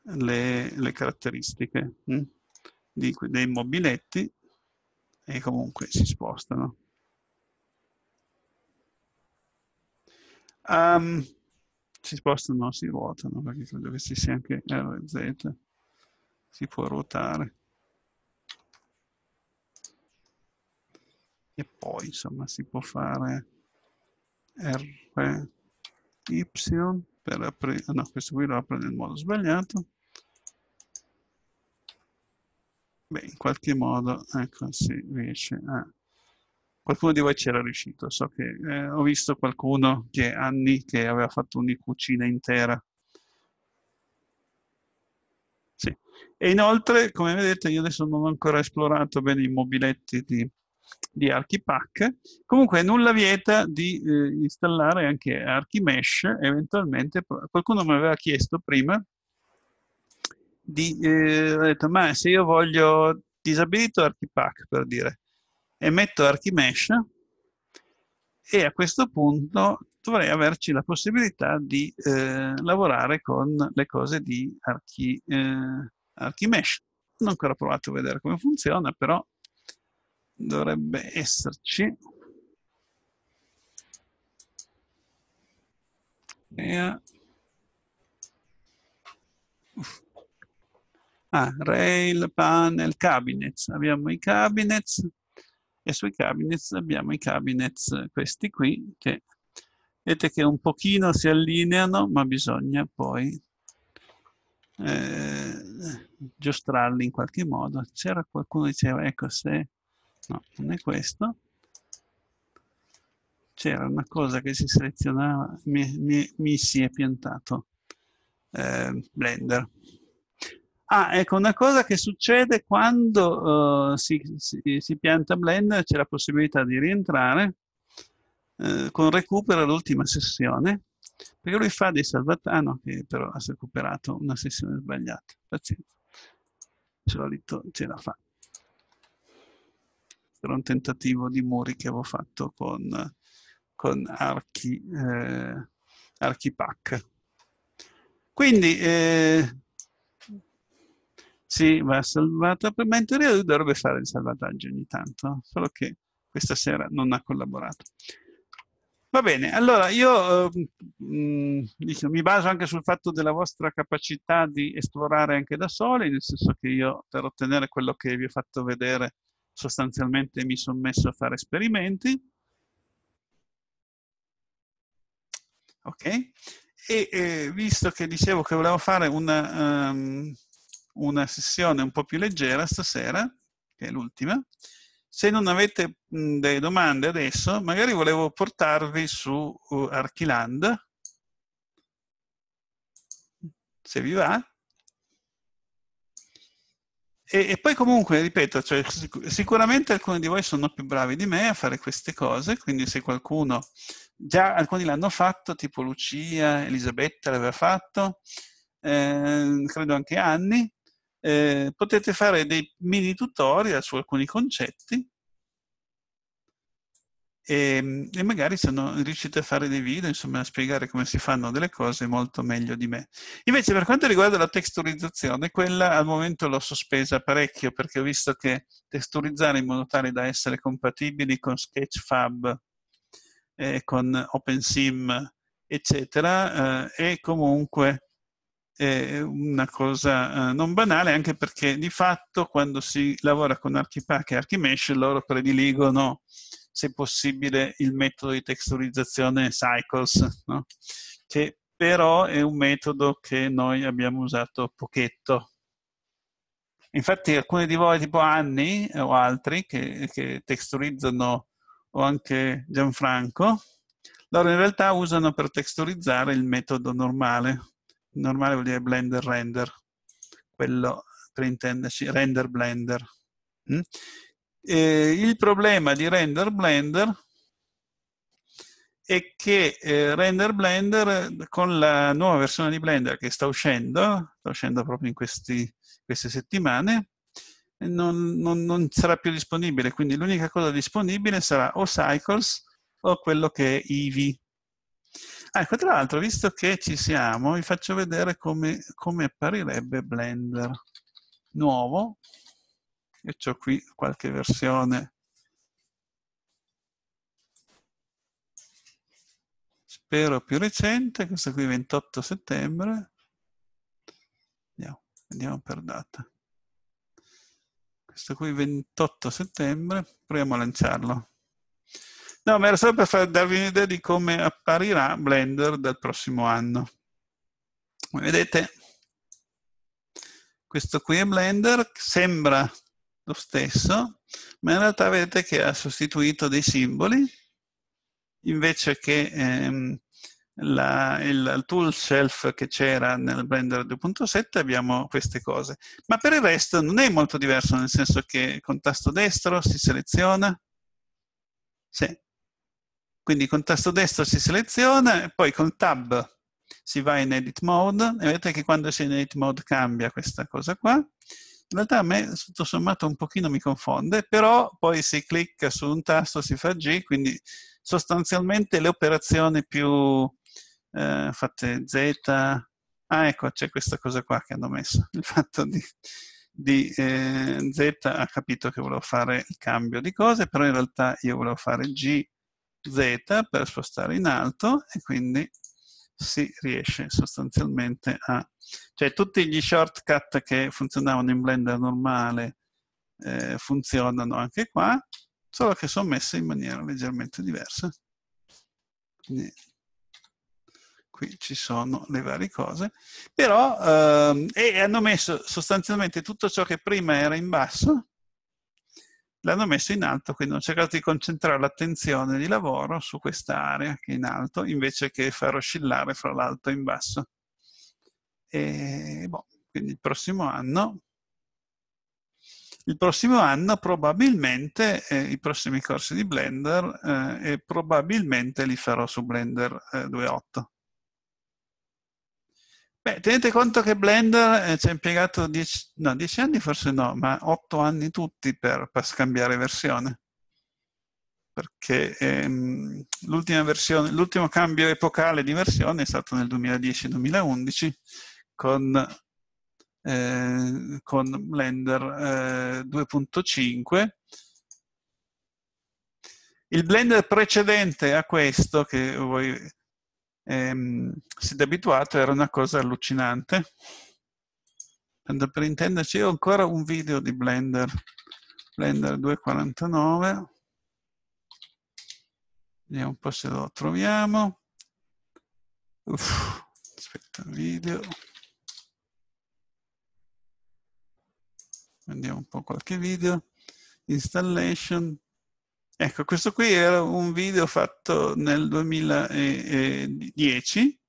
le, le caratteristiche hm? di, dei mobiletti e comunque si spostano. Um, si spostano, si ruotano, perché credo che ci sia anche RZ. Eh, si può ruotare. E poi, insomma, si può fare R, Y per aprire... No, questo qui lo apre nel modo sbagliato. Beh, in qualche modo, ecco, si riesce a Qualcuno di voi c'era riuscito, so che eh, ho visto qualcuno che anni che aveva fatto una intera. Sì. E inoltre, come vedete, io adesso non ho ancora esplorato bene i mobiletti di, di Archipack. Comunque nulla vieta di eh, installare anche Archimesh, eventualmente qualcuno mi aveva chiesto prima, di, eh, ho detto, ma se io voglio disabilito Archipack, per dire, emetto Archimesh e a questo punto dovrei averci la possibilità di eh, lavorare con le cose di Archi, eh, Archimesh. Non ho ancora provato a vedere come funziona, però dovrebbe esserci. Rea. Ah, Rail, Panel, Cabinets. Abbiamo i Cabinets e sui cabinets abbiamo i cabinets questi qui che vedete che un pochino si allineano ma bisogna poi eh, giostrarli in qualche modo c'era qualcuno che diceva ecco se no non è questo c'era una cosa che si selezionava mi, mi, mi si è piantato eh, Blender Ah, ecco, una cosa che succede quando uh, si, si, si, pianta Blender, c'è la possibilità di rientrare uh, con recupero all'ultima sessione, perché lui fa dei salvataggi, ah no, che però ha recuperato una sessione sbagliata, pazienza, solito ce la fa. Era un tentativo di muri che avevo fatto con, con Archi, eh, Archipack. Quindi... Eh, sì, va salvata, ma in teoria lui dovrebbe fare il salvataggio ogni tanto, solo che questa sera non ha collaborato. Va bene, allora io eh, diciamo, mi baso anche sul fatto della vostra capacità di esplorare anche da soli, nel senso che io per ottenere quello che vi ho fatto vedere sostanzialmente mi sono messo a fare esperimenti. Ok? E eh, visto che dicevo che volevo fare una... Ehm, una sessione un po' più leggera stasera, che è l'ultima. Se non avete delle domande adesso, magari volevo portarvi su uh, Archiland, se vi va. E, e, poi comunque, ripeto, cioè, sicuramente alcuni di voi sono più bravi di me a fare queste cose, quindi se qualcuno, già alcuni l'hanno fatto, tipo Lucia, Elisabetta l'aveva fatto, eh, credo anche Anni, eh, potete fare dei mini tutorial su alcuni concetti e, ehm, e, magari se non riuscite a fare dei video, insomma, a spiegare come si fanno delle cose molto meglio di me. Invece, per quanto riguarda la texturizzazione, quella al momento l'ho sospesa parecchio perché ho visto che texturizzare in modo tale da essere compatibili con Sketchfab, eh, con OpenSim, eccetera, eh, è comunque è una cosa eh, non banale, anche perché di fatto quando si lavora con Archipack e Archimesh loro prediligono, se possibile, il metodo di texturizzazione Cycles, no? che però è un metodo che noi abbiamo usato pochetto. Infatti alcuni di voi, tipo Anni eh, o altri, che, che texturizzano, o anche Gianfranco, loro in realtà usano per texturizzare il metodo normale, normale vuol dire blender render, quello per intenderci, render blender. Mm? il problema di render blender è che eh, Render Blender con la nuova versione di Blender che sta uscendo, sta uscendo proprio in questi, queste settimane, non, non, non, sarà più disponibile, quindi l'unica cosa disponibile sarà o Cycles o quello che è Eevee, Ecco, tra l'altro, visto che ci siamo, vi faccio vedere come, come apparirebbe Blender nuovo. Io ho qui qualche versione. Spero più recente, questo qui 28 settembre. Andiamo, andiamo per data. Questo qui 28 settembre, proviamo a lanciarlo. No, ma era solo per far, darvi un'idea di come apparirà Blender dal prossimo anno. Come vedete, questo qui è Blender, sembra lo stesso, ma in realtà vedete che ha sostituito dei simboli, invece che ehm, la, il, il tool shelf che c'era nel Blender 2.7 abbiamo queste cose. Ma per il resto non è molto diverso, nel senso che con tasto destro si seleziona, sì, quindi con tasto destro si seleziona, poi con tab si va in edit mode e vedete che quando si è in edit mode cambia questa cosa qua. In realtà a me tutto sommato un pochino mi confonde, però poi si clicca su un tasto si fa G, quindi sostanzialmente le operazioni più eh, fatte Z, ah ecco c'è questa cosa qua che hanno messo, il fatto di, di eh, Z ha capito che volevo fare il cambio di cose, però in realtà io volevo fare G Z per spostare in alto e quindi si riesce sostanzialmente a... Cioè tutti gli shortcut che funzionavano in Blender normale eh, funzionano anche qua, solo che sono messe in maniera leggermente diversa. Quindi, qui ci sono le varie cose, però ehm, e hanno messo sostanzialmente tutto ciò che prima era in basso l'hanno messo in alto, quindi hanno cercato di concentrare l'attenzione di lavoro su questa area che è in alto, invece che far oscillare fra l'alto e in basso. E, boh, quindi il prossimo anno, il prossimo anno probabilmente eh, i prossimi corsi di Blender eh, e probabilmente li farò su Blender eh, 2.8. Beh, tenete conto che Blender eh, ci ha impiegato 10 no, anni, forse no, ma 8 anni tutti per, per scambiare versione. Perché ehm, l'ultimo cambio epocale di versione è stato nel 2010-2011 con, eh, con Blender eh, 2.5 il blender precedente a questo, che voi ehm, siete abituato, era una cosa allucinante. Tanto Per intenderci, ho ancora un video di Blender, Blender 249. Vediamo un po' se lo troviamo. Uff, aspetta, video. Vediamo un po' qualche video. Installation. Ecco, questo qui era un video fatto nel 2010,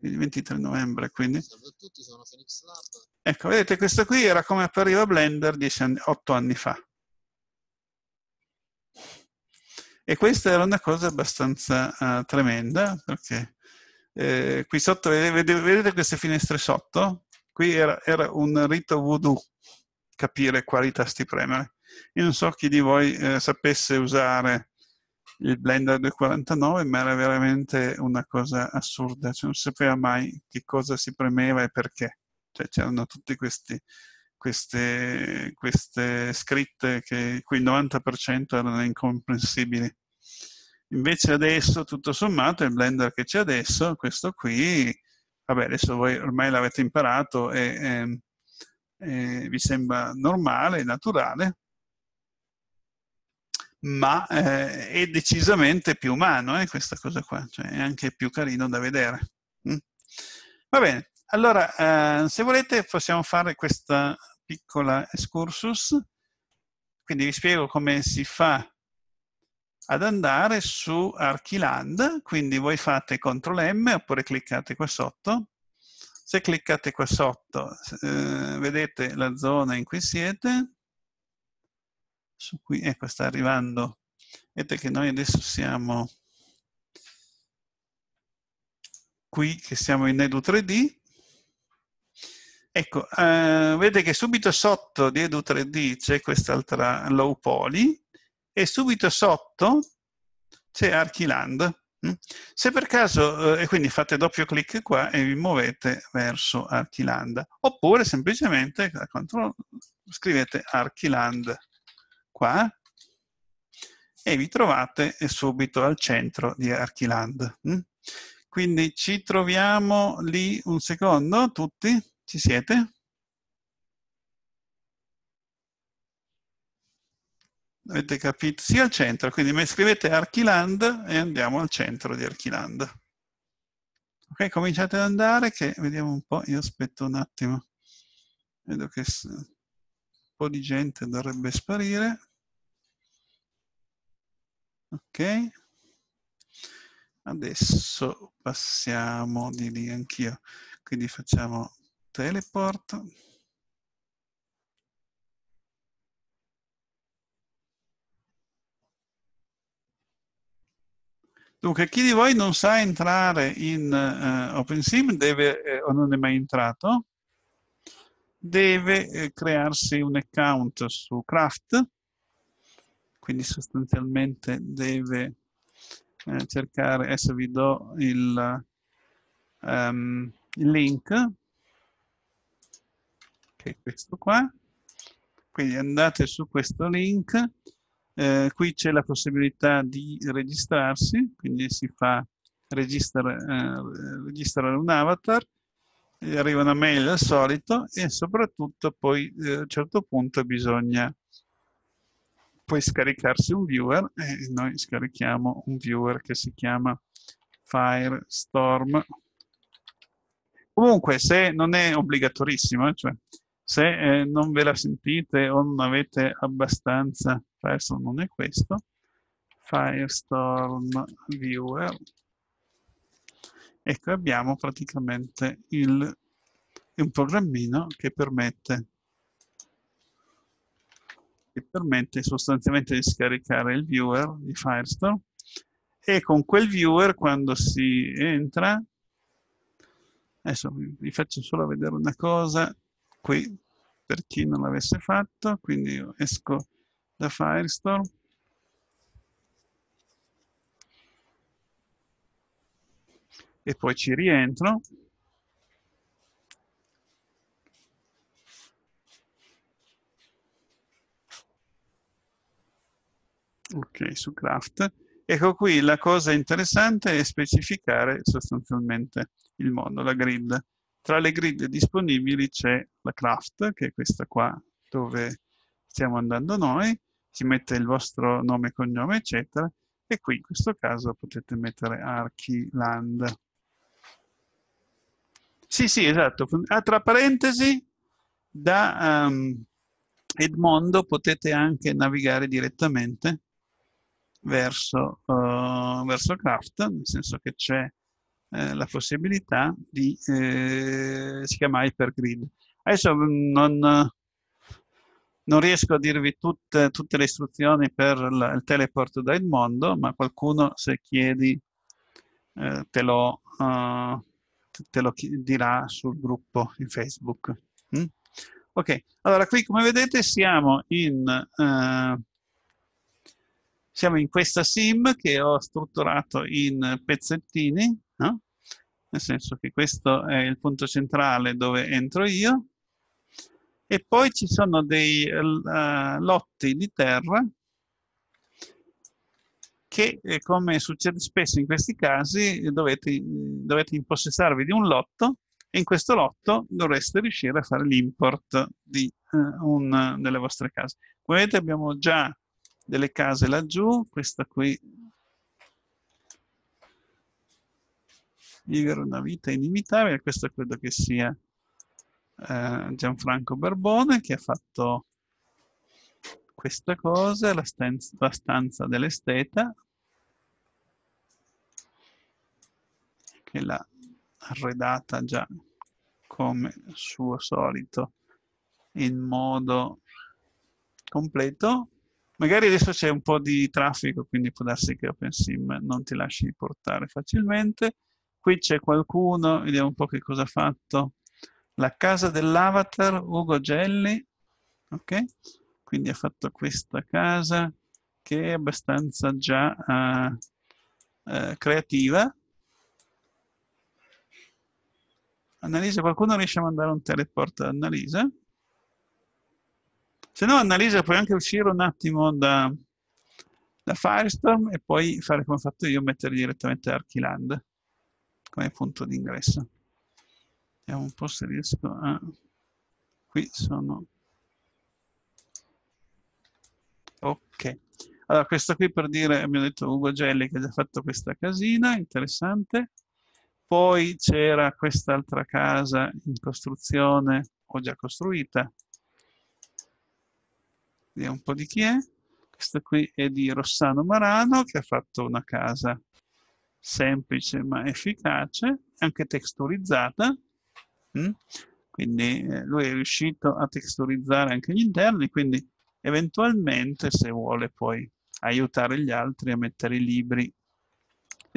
il 23 novembre, quindi. Salve a tutti, sono Phoenix Lab. Ecco, vedete, questo qui era come appariva Blender 8 anni fa. E questa era una cosa abbastanza uh, tremenda, perché eh, qui sotto, vedete, vedete, queste finestre sotto? Qui era, era un rito voodoo, capire quali tasti premere. Io non so chi di voi eh, sapesse usare il Blender 249, ma era veramente una cosa assurda, cioè, non sapeva mai che cosa si premeva e perché. Cioè, c'erano tutte queste, queste, queste scritte che qui il 90% erano incomprensibili. Invece adesso, tutto sommato, il Blender che c'è adesso, questo qui, vabbè, adesso voi ormai l'avete imparato e, e, ehm, e vi sembra normale, naturale, ma eh, è decisamente più umano eh, questa cosa qua, cioè è anche più carino da vedere. Mm? Va bene, allora eh, se volete possiamo fare questa piccola excursus, quindi vi spiego come si fa ad andare su Archiland, quindi voi fate CTRL M oppure cliccate qua sotto, se cliccate qua sotto eh, vedete la zona in cui siete, su cui ecco sta arrivando vedete che noi adesso siamo qui che siamo in Edu 3D ecco eh, vede che subito sotto di Edu 3D c'è quest'altra low poly e subito sotto c'è Archiland mm? se per caso, eh, e quindi fate doppio clic qua e vi muovete verso Archiland, oppure semplicemente scrivete Archiland qua, e vi trovate eh, subito al centro di Archiland. Mm? Quindi ci troviamo lì un secondo, tutti? Ci siete? Avete capito? Sì, al centro. Quindi scrivete Archiland e andiamo al centro di Archiland. Ok, cominciate ad andare che vediamo un po', io aspetto un attimo. Vedo che po' di gente dovrebbe sparire. Ok. Adesso passiamo di lì anch'io. Quindi facciamo teleport. Dunque, chi di voi non sa entrare in uh, OpenSim deve, eh, o non è mai entrato, deve eh, crearsi un account su Craft, quindi sostanzialmente deve eh, cercare, adesso vi do il, um, il link, che è questo qua, quindi andate su questo link, eh, qui c'è la possibilità di registrarsi, quindi si fa registrare, eh, registrare un avatar, gli arriva una mail al solito e soprattutto poi eh, a un certo punto bisogna poi scaricarsi un viewer e noi scarichiamo un viewer che si chiama Firestorm. Comunque, se non è obbligatorissimo, eh, cioè se eh, non ve la sentite o non avete abbastanza, Firestorm non è questo, Firestorm Viewer, Ecco, abbiamo praticamente il, un programmino che permette, che permette sostanzialmente di scaricare il viewer di Firestore e con quel viewer quando si entra adesso vi faccio solo vedere una cosa qui per chi non l'avesse fatto quindi io esco da Firestore e poi ci rientro. Ok, su craft. Ecco qui la cosa interessante è specificare sostanzialmente il mondo, la grid. Tra le grid disponibili c'è la craft, che è questa qua dove stiamo andando noi, ci mette il vostro nome, cognome, eccetera, e qui in questo caso potete mettere Archiland. Sì, sì, esatto. Ah, tra parentesi, da um, Edmondo potete anche navigare direttamente verso, uh, verso Craft, nel senso che c'è eh, la possibilità di... Eh, si chiama Hypergrid. Adesso mm, non, non riesco a dirvi tutte, tutte le istruzioni per la, il teleport da Edmondo, ma qualcuno se chiedi eh, te lo... Uh, te lo dirà sul gruppo di Facebook. Mm? Ok, allora qui come vedete siamo in, uh, siamo in questa sim che ho strutturato in pezzettini, no? nel senso che questo è il punto centrale dove entro io, e poi ci sono dei uh, lotti di terra che, eh, come succede spesso in questi casi, dovete, dovete impossessarvi di un lotto e in questo lotto dovreste riuscire a fare l'import di, eh, un, delle vostre case. Come vedete abbiamo già delle case laggiù, questa qui vivere una vita inimitabile, questo credo che sia eh, Gianfranco Barbone che ha fatto questa cosa, la, stanza, la stanza dell'esteta, che l'ha arredata già come suo solito in modo completo. Magari adesso c'è un po' di traffico, quindi può darsi che OpenSim non ti lasci portare facilmente. Qui c'è qualcuno, vediamo un po' che cosa ha fatto. La casa dell'avatar, Ugo Gelli, ok? Quindi ha fatto questa casa che è abbastanza già uh, uh, creativa, Annalisa, qualcuno riesce a mandare un teleport ad Annalisa? Se no, Annalisa, puoi anche uscire un attimo da, da Firestorm e poi fare come ho fatto io, mettere direttamente Archiland come punto d'ingresso. Vediamo un po' se riesco a... Qui sono... Ok. Allora, questo qui per dire, mi ha detto Ugo Gelli che ha già fatto questa casina, interessante. Poi c'era quest'altra casa in costruzione, o già costruita. Vediamo un po' di chi è. Questa qui è di Rossano Marano, che ha fatto una casa semplice ma efficace, anche texturizzata. Mm? Quindi eh, lui è riuscito a texturizzare anche gli interni, quindi eventualmente se vuole poi aiutare gli altri a mettere i libri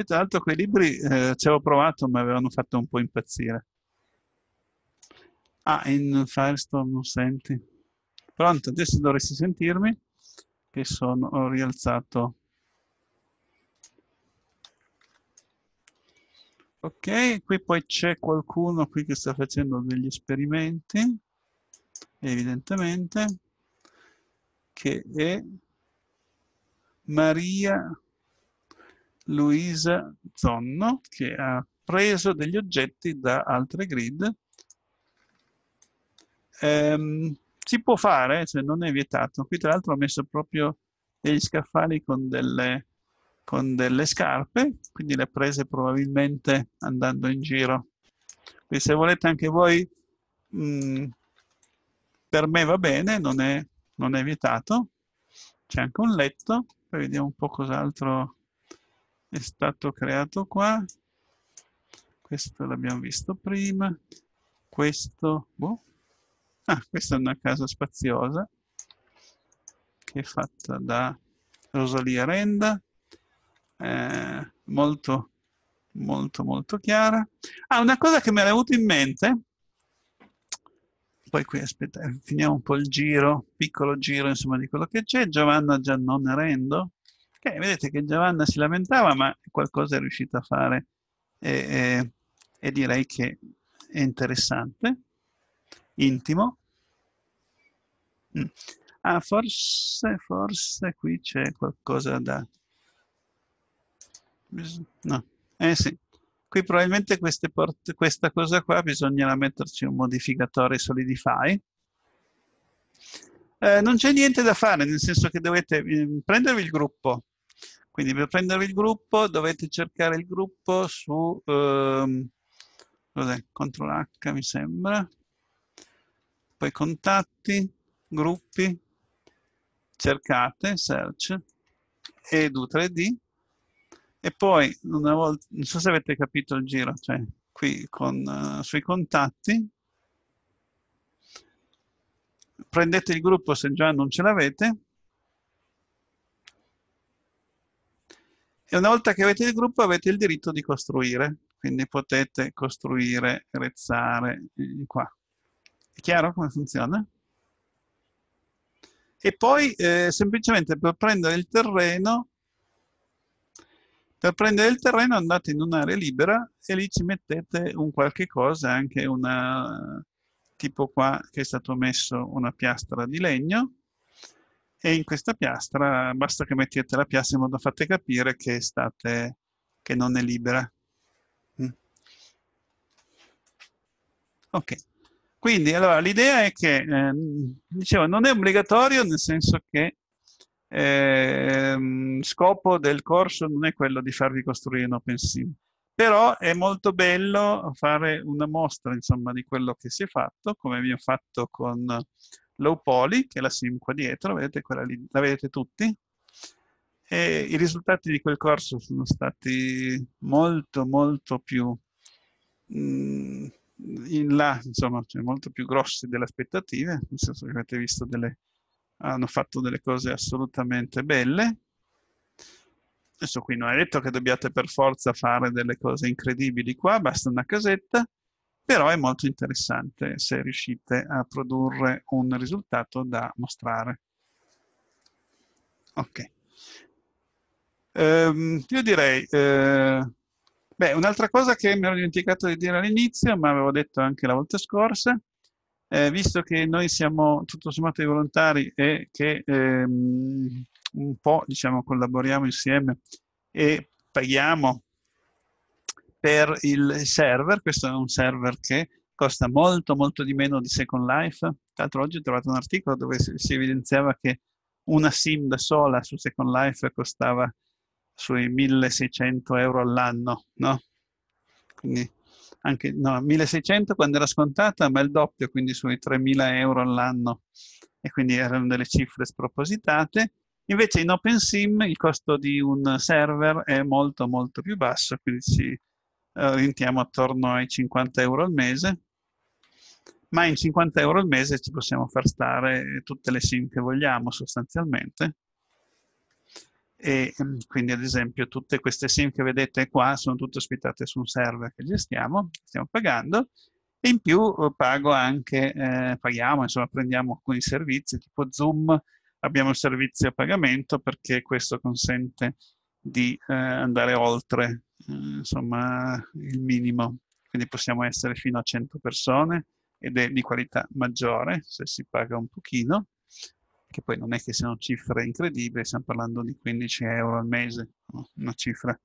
e tra l'altro quei libri eh, ci avevo provato, ma avevano fatto un po' impazzire. Ah, in Firestorm non senti. Pronto, adesso dovresti sentirmi, che sono, ho rialzato. Ok, qui poi c'è qualcuno qui che sta facendo degli esperimenti, evidentemente, che è Maria Luisa Zonno che ha preso degli oggetti da altre grid. Ehm, si può fare, cioè non è vietato. Qui tra l'altro ho messo proprio degli scaffali con delle, con delle scarpe, quindi le prese probabilmente andando in giro. Quindi se volete anche voi, mh, mm, per me va bene, non è, non è vietato. C'è anche un letto, poi vediamo un po' cos'altro è stato creato qua, questo l'abbiamo visto prima, questo, boh. ah, questa è una casa spaziosa che è fatta da Rosalia Renda, eh, molto, molto, molto chiara. Ah, una cosa che mi era venuta in mente, poi qui aspetta, finiamo un po' il giro, piccolo giro insomma di quello che c'è, Giovanna Giannone Rendo, Ok, vedete che Giovanna si lamentava, ma qualcosa è riuscita a fare e, e, e direi che è interessante, intimo. Mm. Ah, forse, forse qui c'è qualcosa da... No, eh sì. Qui probabilmente porte, questa cosa qua bisognerà metterci un modificatore Solidify. Eh, non c'è niente da fare, nel senso che dovete mm, prendervi il gruppo, quindi per prendervi il gruppo dovete cercare il gruppo su... Ehm, Ctrl H mi sembra. Poi contatti, gruppi, cercate, search, edu3d. E poi, una volta, non so se avete capito il giro, cioè qui con, uh, sui contatti, prendete il gruppo se già non ce l'avete, e una volta che avete il gruppo avete il diritto di costruire, quindi potete costruire, rezzare eh, qua. È chiaro come funziona? E poi eh, semplicemente per prendere il terreno per prendere il terreno andate in un'area libera e lì ci mettete un qualche cosa, anche una, tipo qua che è stato messo una piastra di legno, e in questa piastra basta che mettiate la piastra in modo da fate capire che, state, che non è libera. Mm. Ok, quindi allora l'idea è che, eh, dicevo, non è obbligatorio nel senso che eh, scopo del corso non è quello di farvi costruire un OpenSim, però è molto bello fare una mostra, insomma, di quello che si è fatto, come vi ho fatto con low poly, che è la sim qua dietro, vedete quella lì, la vedete tutti. E I risultati di quel corso sono stati molto, molto più mh, mm, in là, insomma, cioè molto più grossi delle aspettative, nel senso che avete visto delle, hanno fatto delle cose assolutamente belle. Adesso qui non è detto che dobbiate per forza fare delle cose incredibili qua, basta una casetta, però è molto interessante se riuscite a produrre un risultato da mostrare. Ok. Um, io direi, uh, beh, un'altra cosa che mi ero dimenticato di dire all'inizio, ma avevo detto anche la volta scorsa, eh, visto che noi siamo tutto sommato i volontari e che ehm, un po' diciamo, collaboriamo insieme e paghiamo per il server, questo è un server che costa molto molto di meno di Second Life, tra l'altro oggi ho trovato un articolo dove si evidenziava che una SIM da sola su Second Life costava sui 1600 euro all'anno, no? Quindi anche, no, 1600 quando era scontata, ma il doppio, quindi sui 3000 euro all'anno. E quindi erano delle cifre spropositate. Invece in OpenSIM il costo di un server è molto molto più basso, quindi si eh, rientriamo attorno ai 50 euro al mese, ma in 50 euro al mese ci possiamo far stare tutte le sim che vogliamo sostanzialmente. E mm, quindi, ad esempio, tutte queste sim che vedete qua sono tutte ospitate su un server che gestiamo, stiamo pagando, e in più eh, pago anche, eh, paghiamo, insomma, prendiamo alcuni servizi tipo Zoom, abbiamo il servizio a pagamento perché questo consente di eh, andare oltre eh, insomma, il minimo. Quindi possiamo essere fino a 100 persone ed è di qualità maggiore se si paga un pochino, che poi non è che siano cifre incredibili, stiamo parlando di 15 euro al mese, una cifra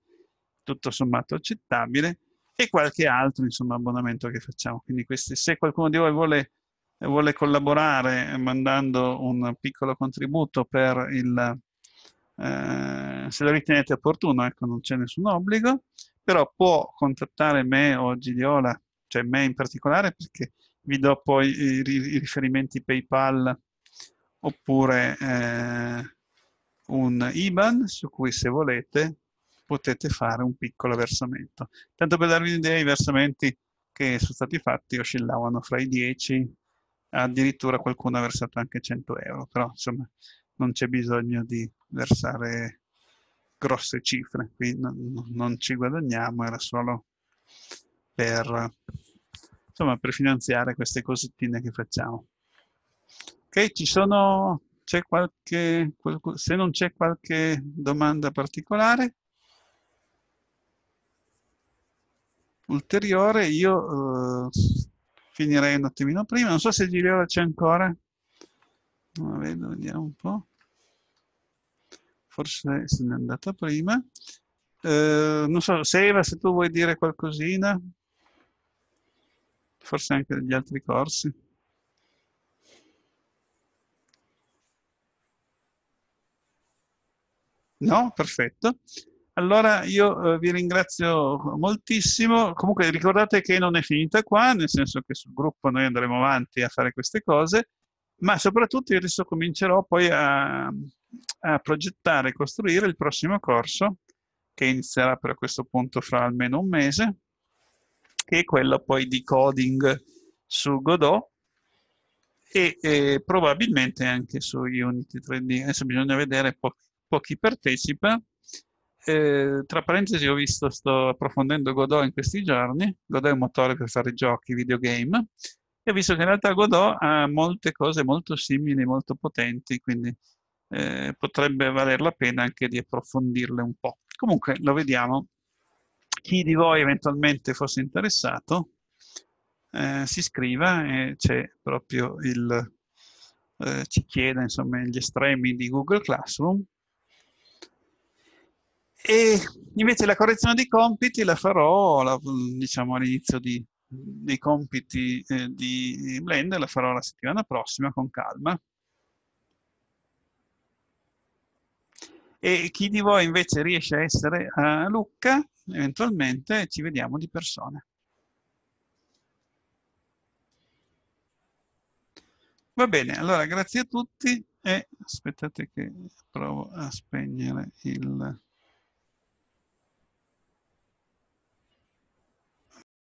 tutto sommato accettabile, e qualche altro insomma, abbonamento che facciamo. Quindi questi, se qualcuno di voi vuole, vuole collaborare mandando un piccolo contributo per il eh, se lo ritenete opportuno, ecco, non c'è nessun obbligo, però può contattare me o Giliola, cioè me in particolare, perché vi do poi i, i riferimenti PayPal oppure eh, un IBAN su cui se volete potete fare un piccolo versamento. Tanto per darvi un'idea, i versamenti che sono stati fatti oscillavano fra i 10, addirittura qualcuno ha versato anche 100 euro, però insomma non c'è bisogno di versare grosse cifre, qui non, non ci guadagniamo, era solo per, insomma, per finanziare queste cosettine che facciamo. Ok, ci sono, c'è qualche, se non c'è qualche domanda particolare, ulteriore, io eh, finirei un attimino prima, non so se Giliola c'è ancora non la vedo, vediamo un po'. Forse se n'è andata prima. Eh, non so, Seva, se tu vuoi dire qualcosina, forse anche degli altri corsi. No? Perfetto. Allora io eh, vi ringrazio moltissimo, comunque ricordate che non è finita qua, nel senso che sul gruppo noi andremo avanti a fare queste cose ma soprattutto io adesso comincerò poi a, a progettare e costruire il prossimo corso che inizierà per questo punto fra almeno un mese, che è quello poi di coding su Godot e, e probabilmente anche su Unity 3D. Adesso bisogna vedere po- pochi partecipa. Eh, tra parentesi ho visto, sto approfondendo Godot in questi giorni. Godot è un motore per fare giochi, videogame, e ho visto che in realtà Godot ha molte cose molto simili, molto potenti, quindi eh, potrebbe valer la pena anche di approfondirle un po'. Comunque lo vediamo. Chi di voi eventualmente fosse interessato eh, si scriva e c'è proprio il... Eh, ci chiede insomma gli estremi di Google Classroom e invece la correzione dei compiti la farò la, diciamo all'inizio di dei compiti eh, di Blender la farò la settimana prossima con calma. E chi di voi invece riesce a essere a Lucca, eventualmente ci vediamo di persona. Va bene, allora grazie a tutti e aspettate che provo a spegnere il...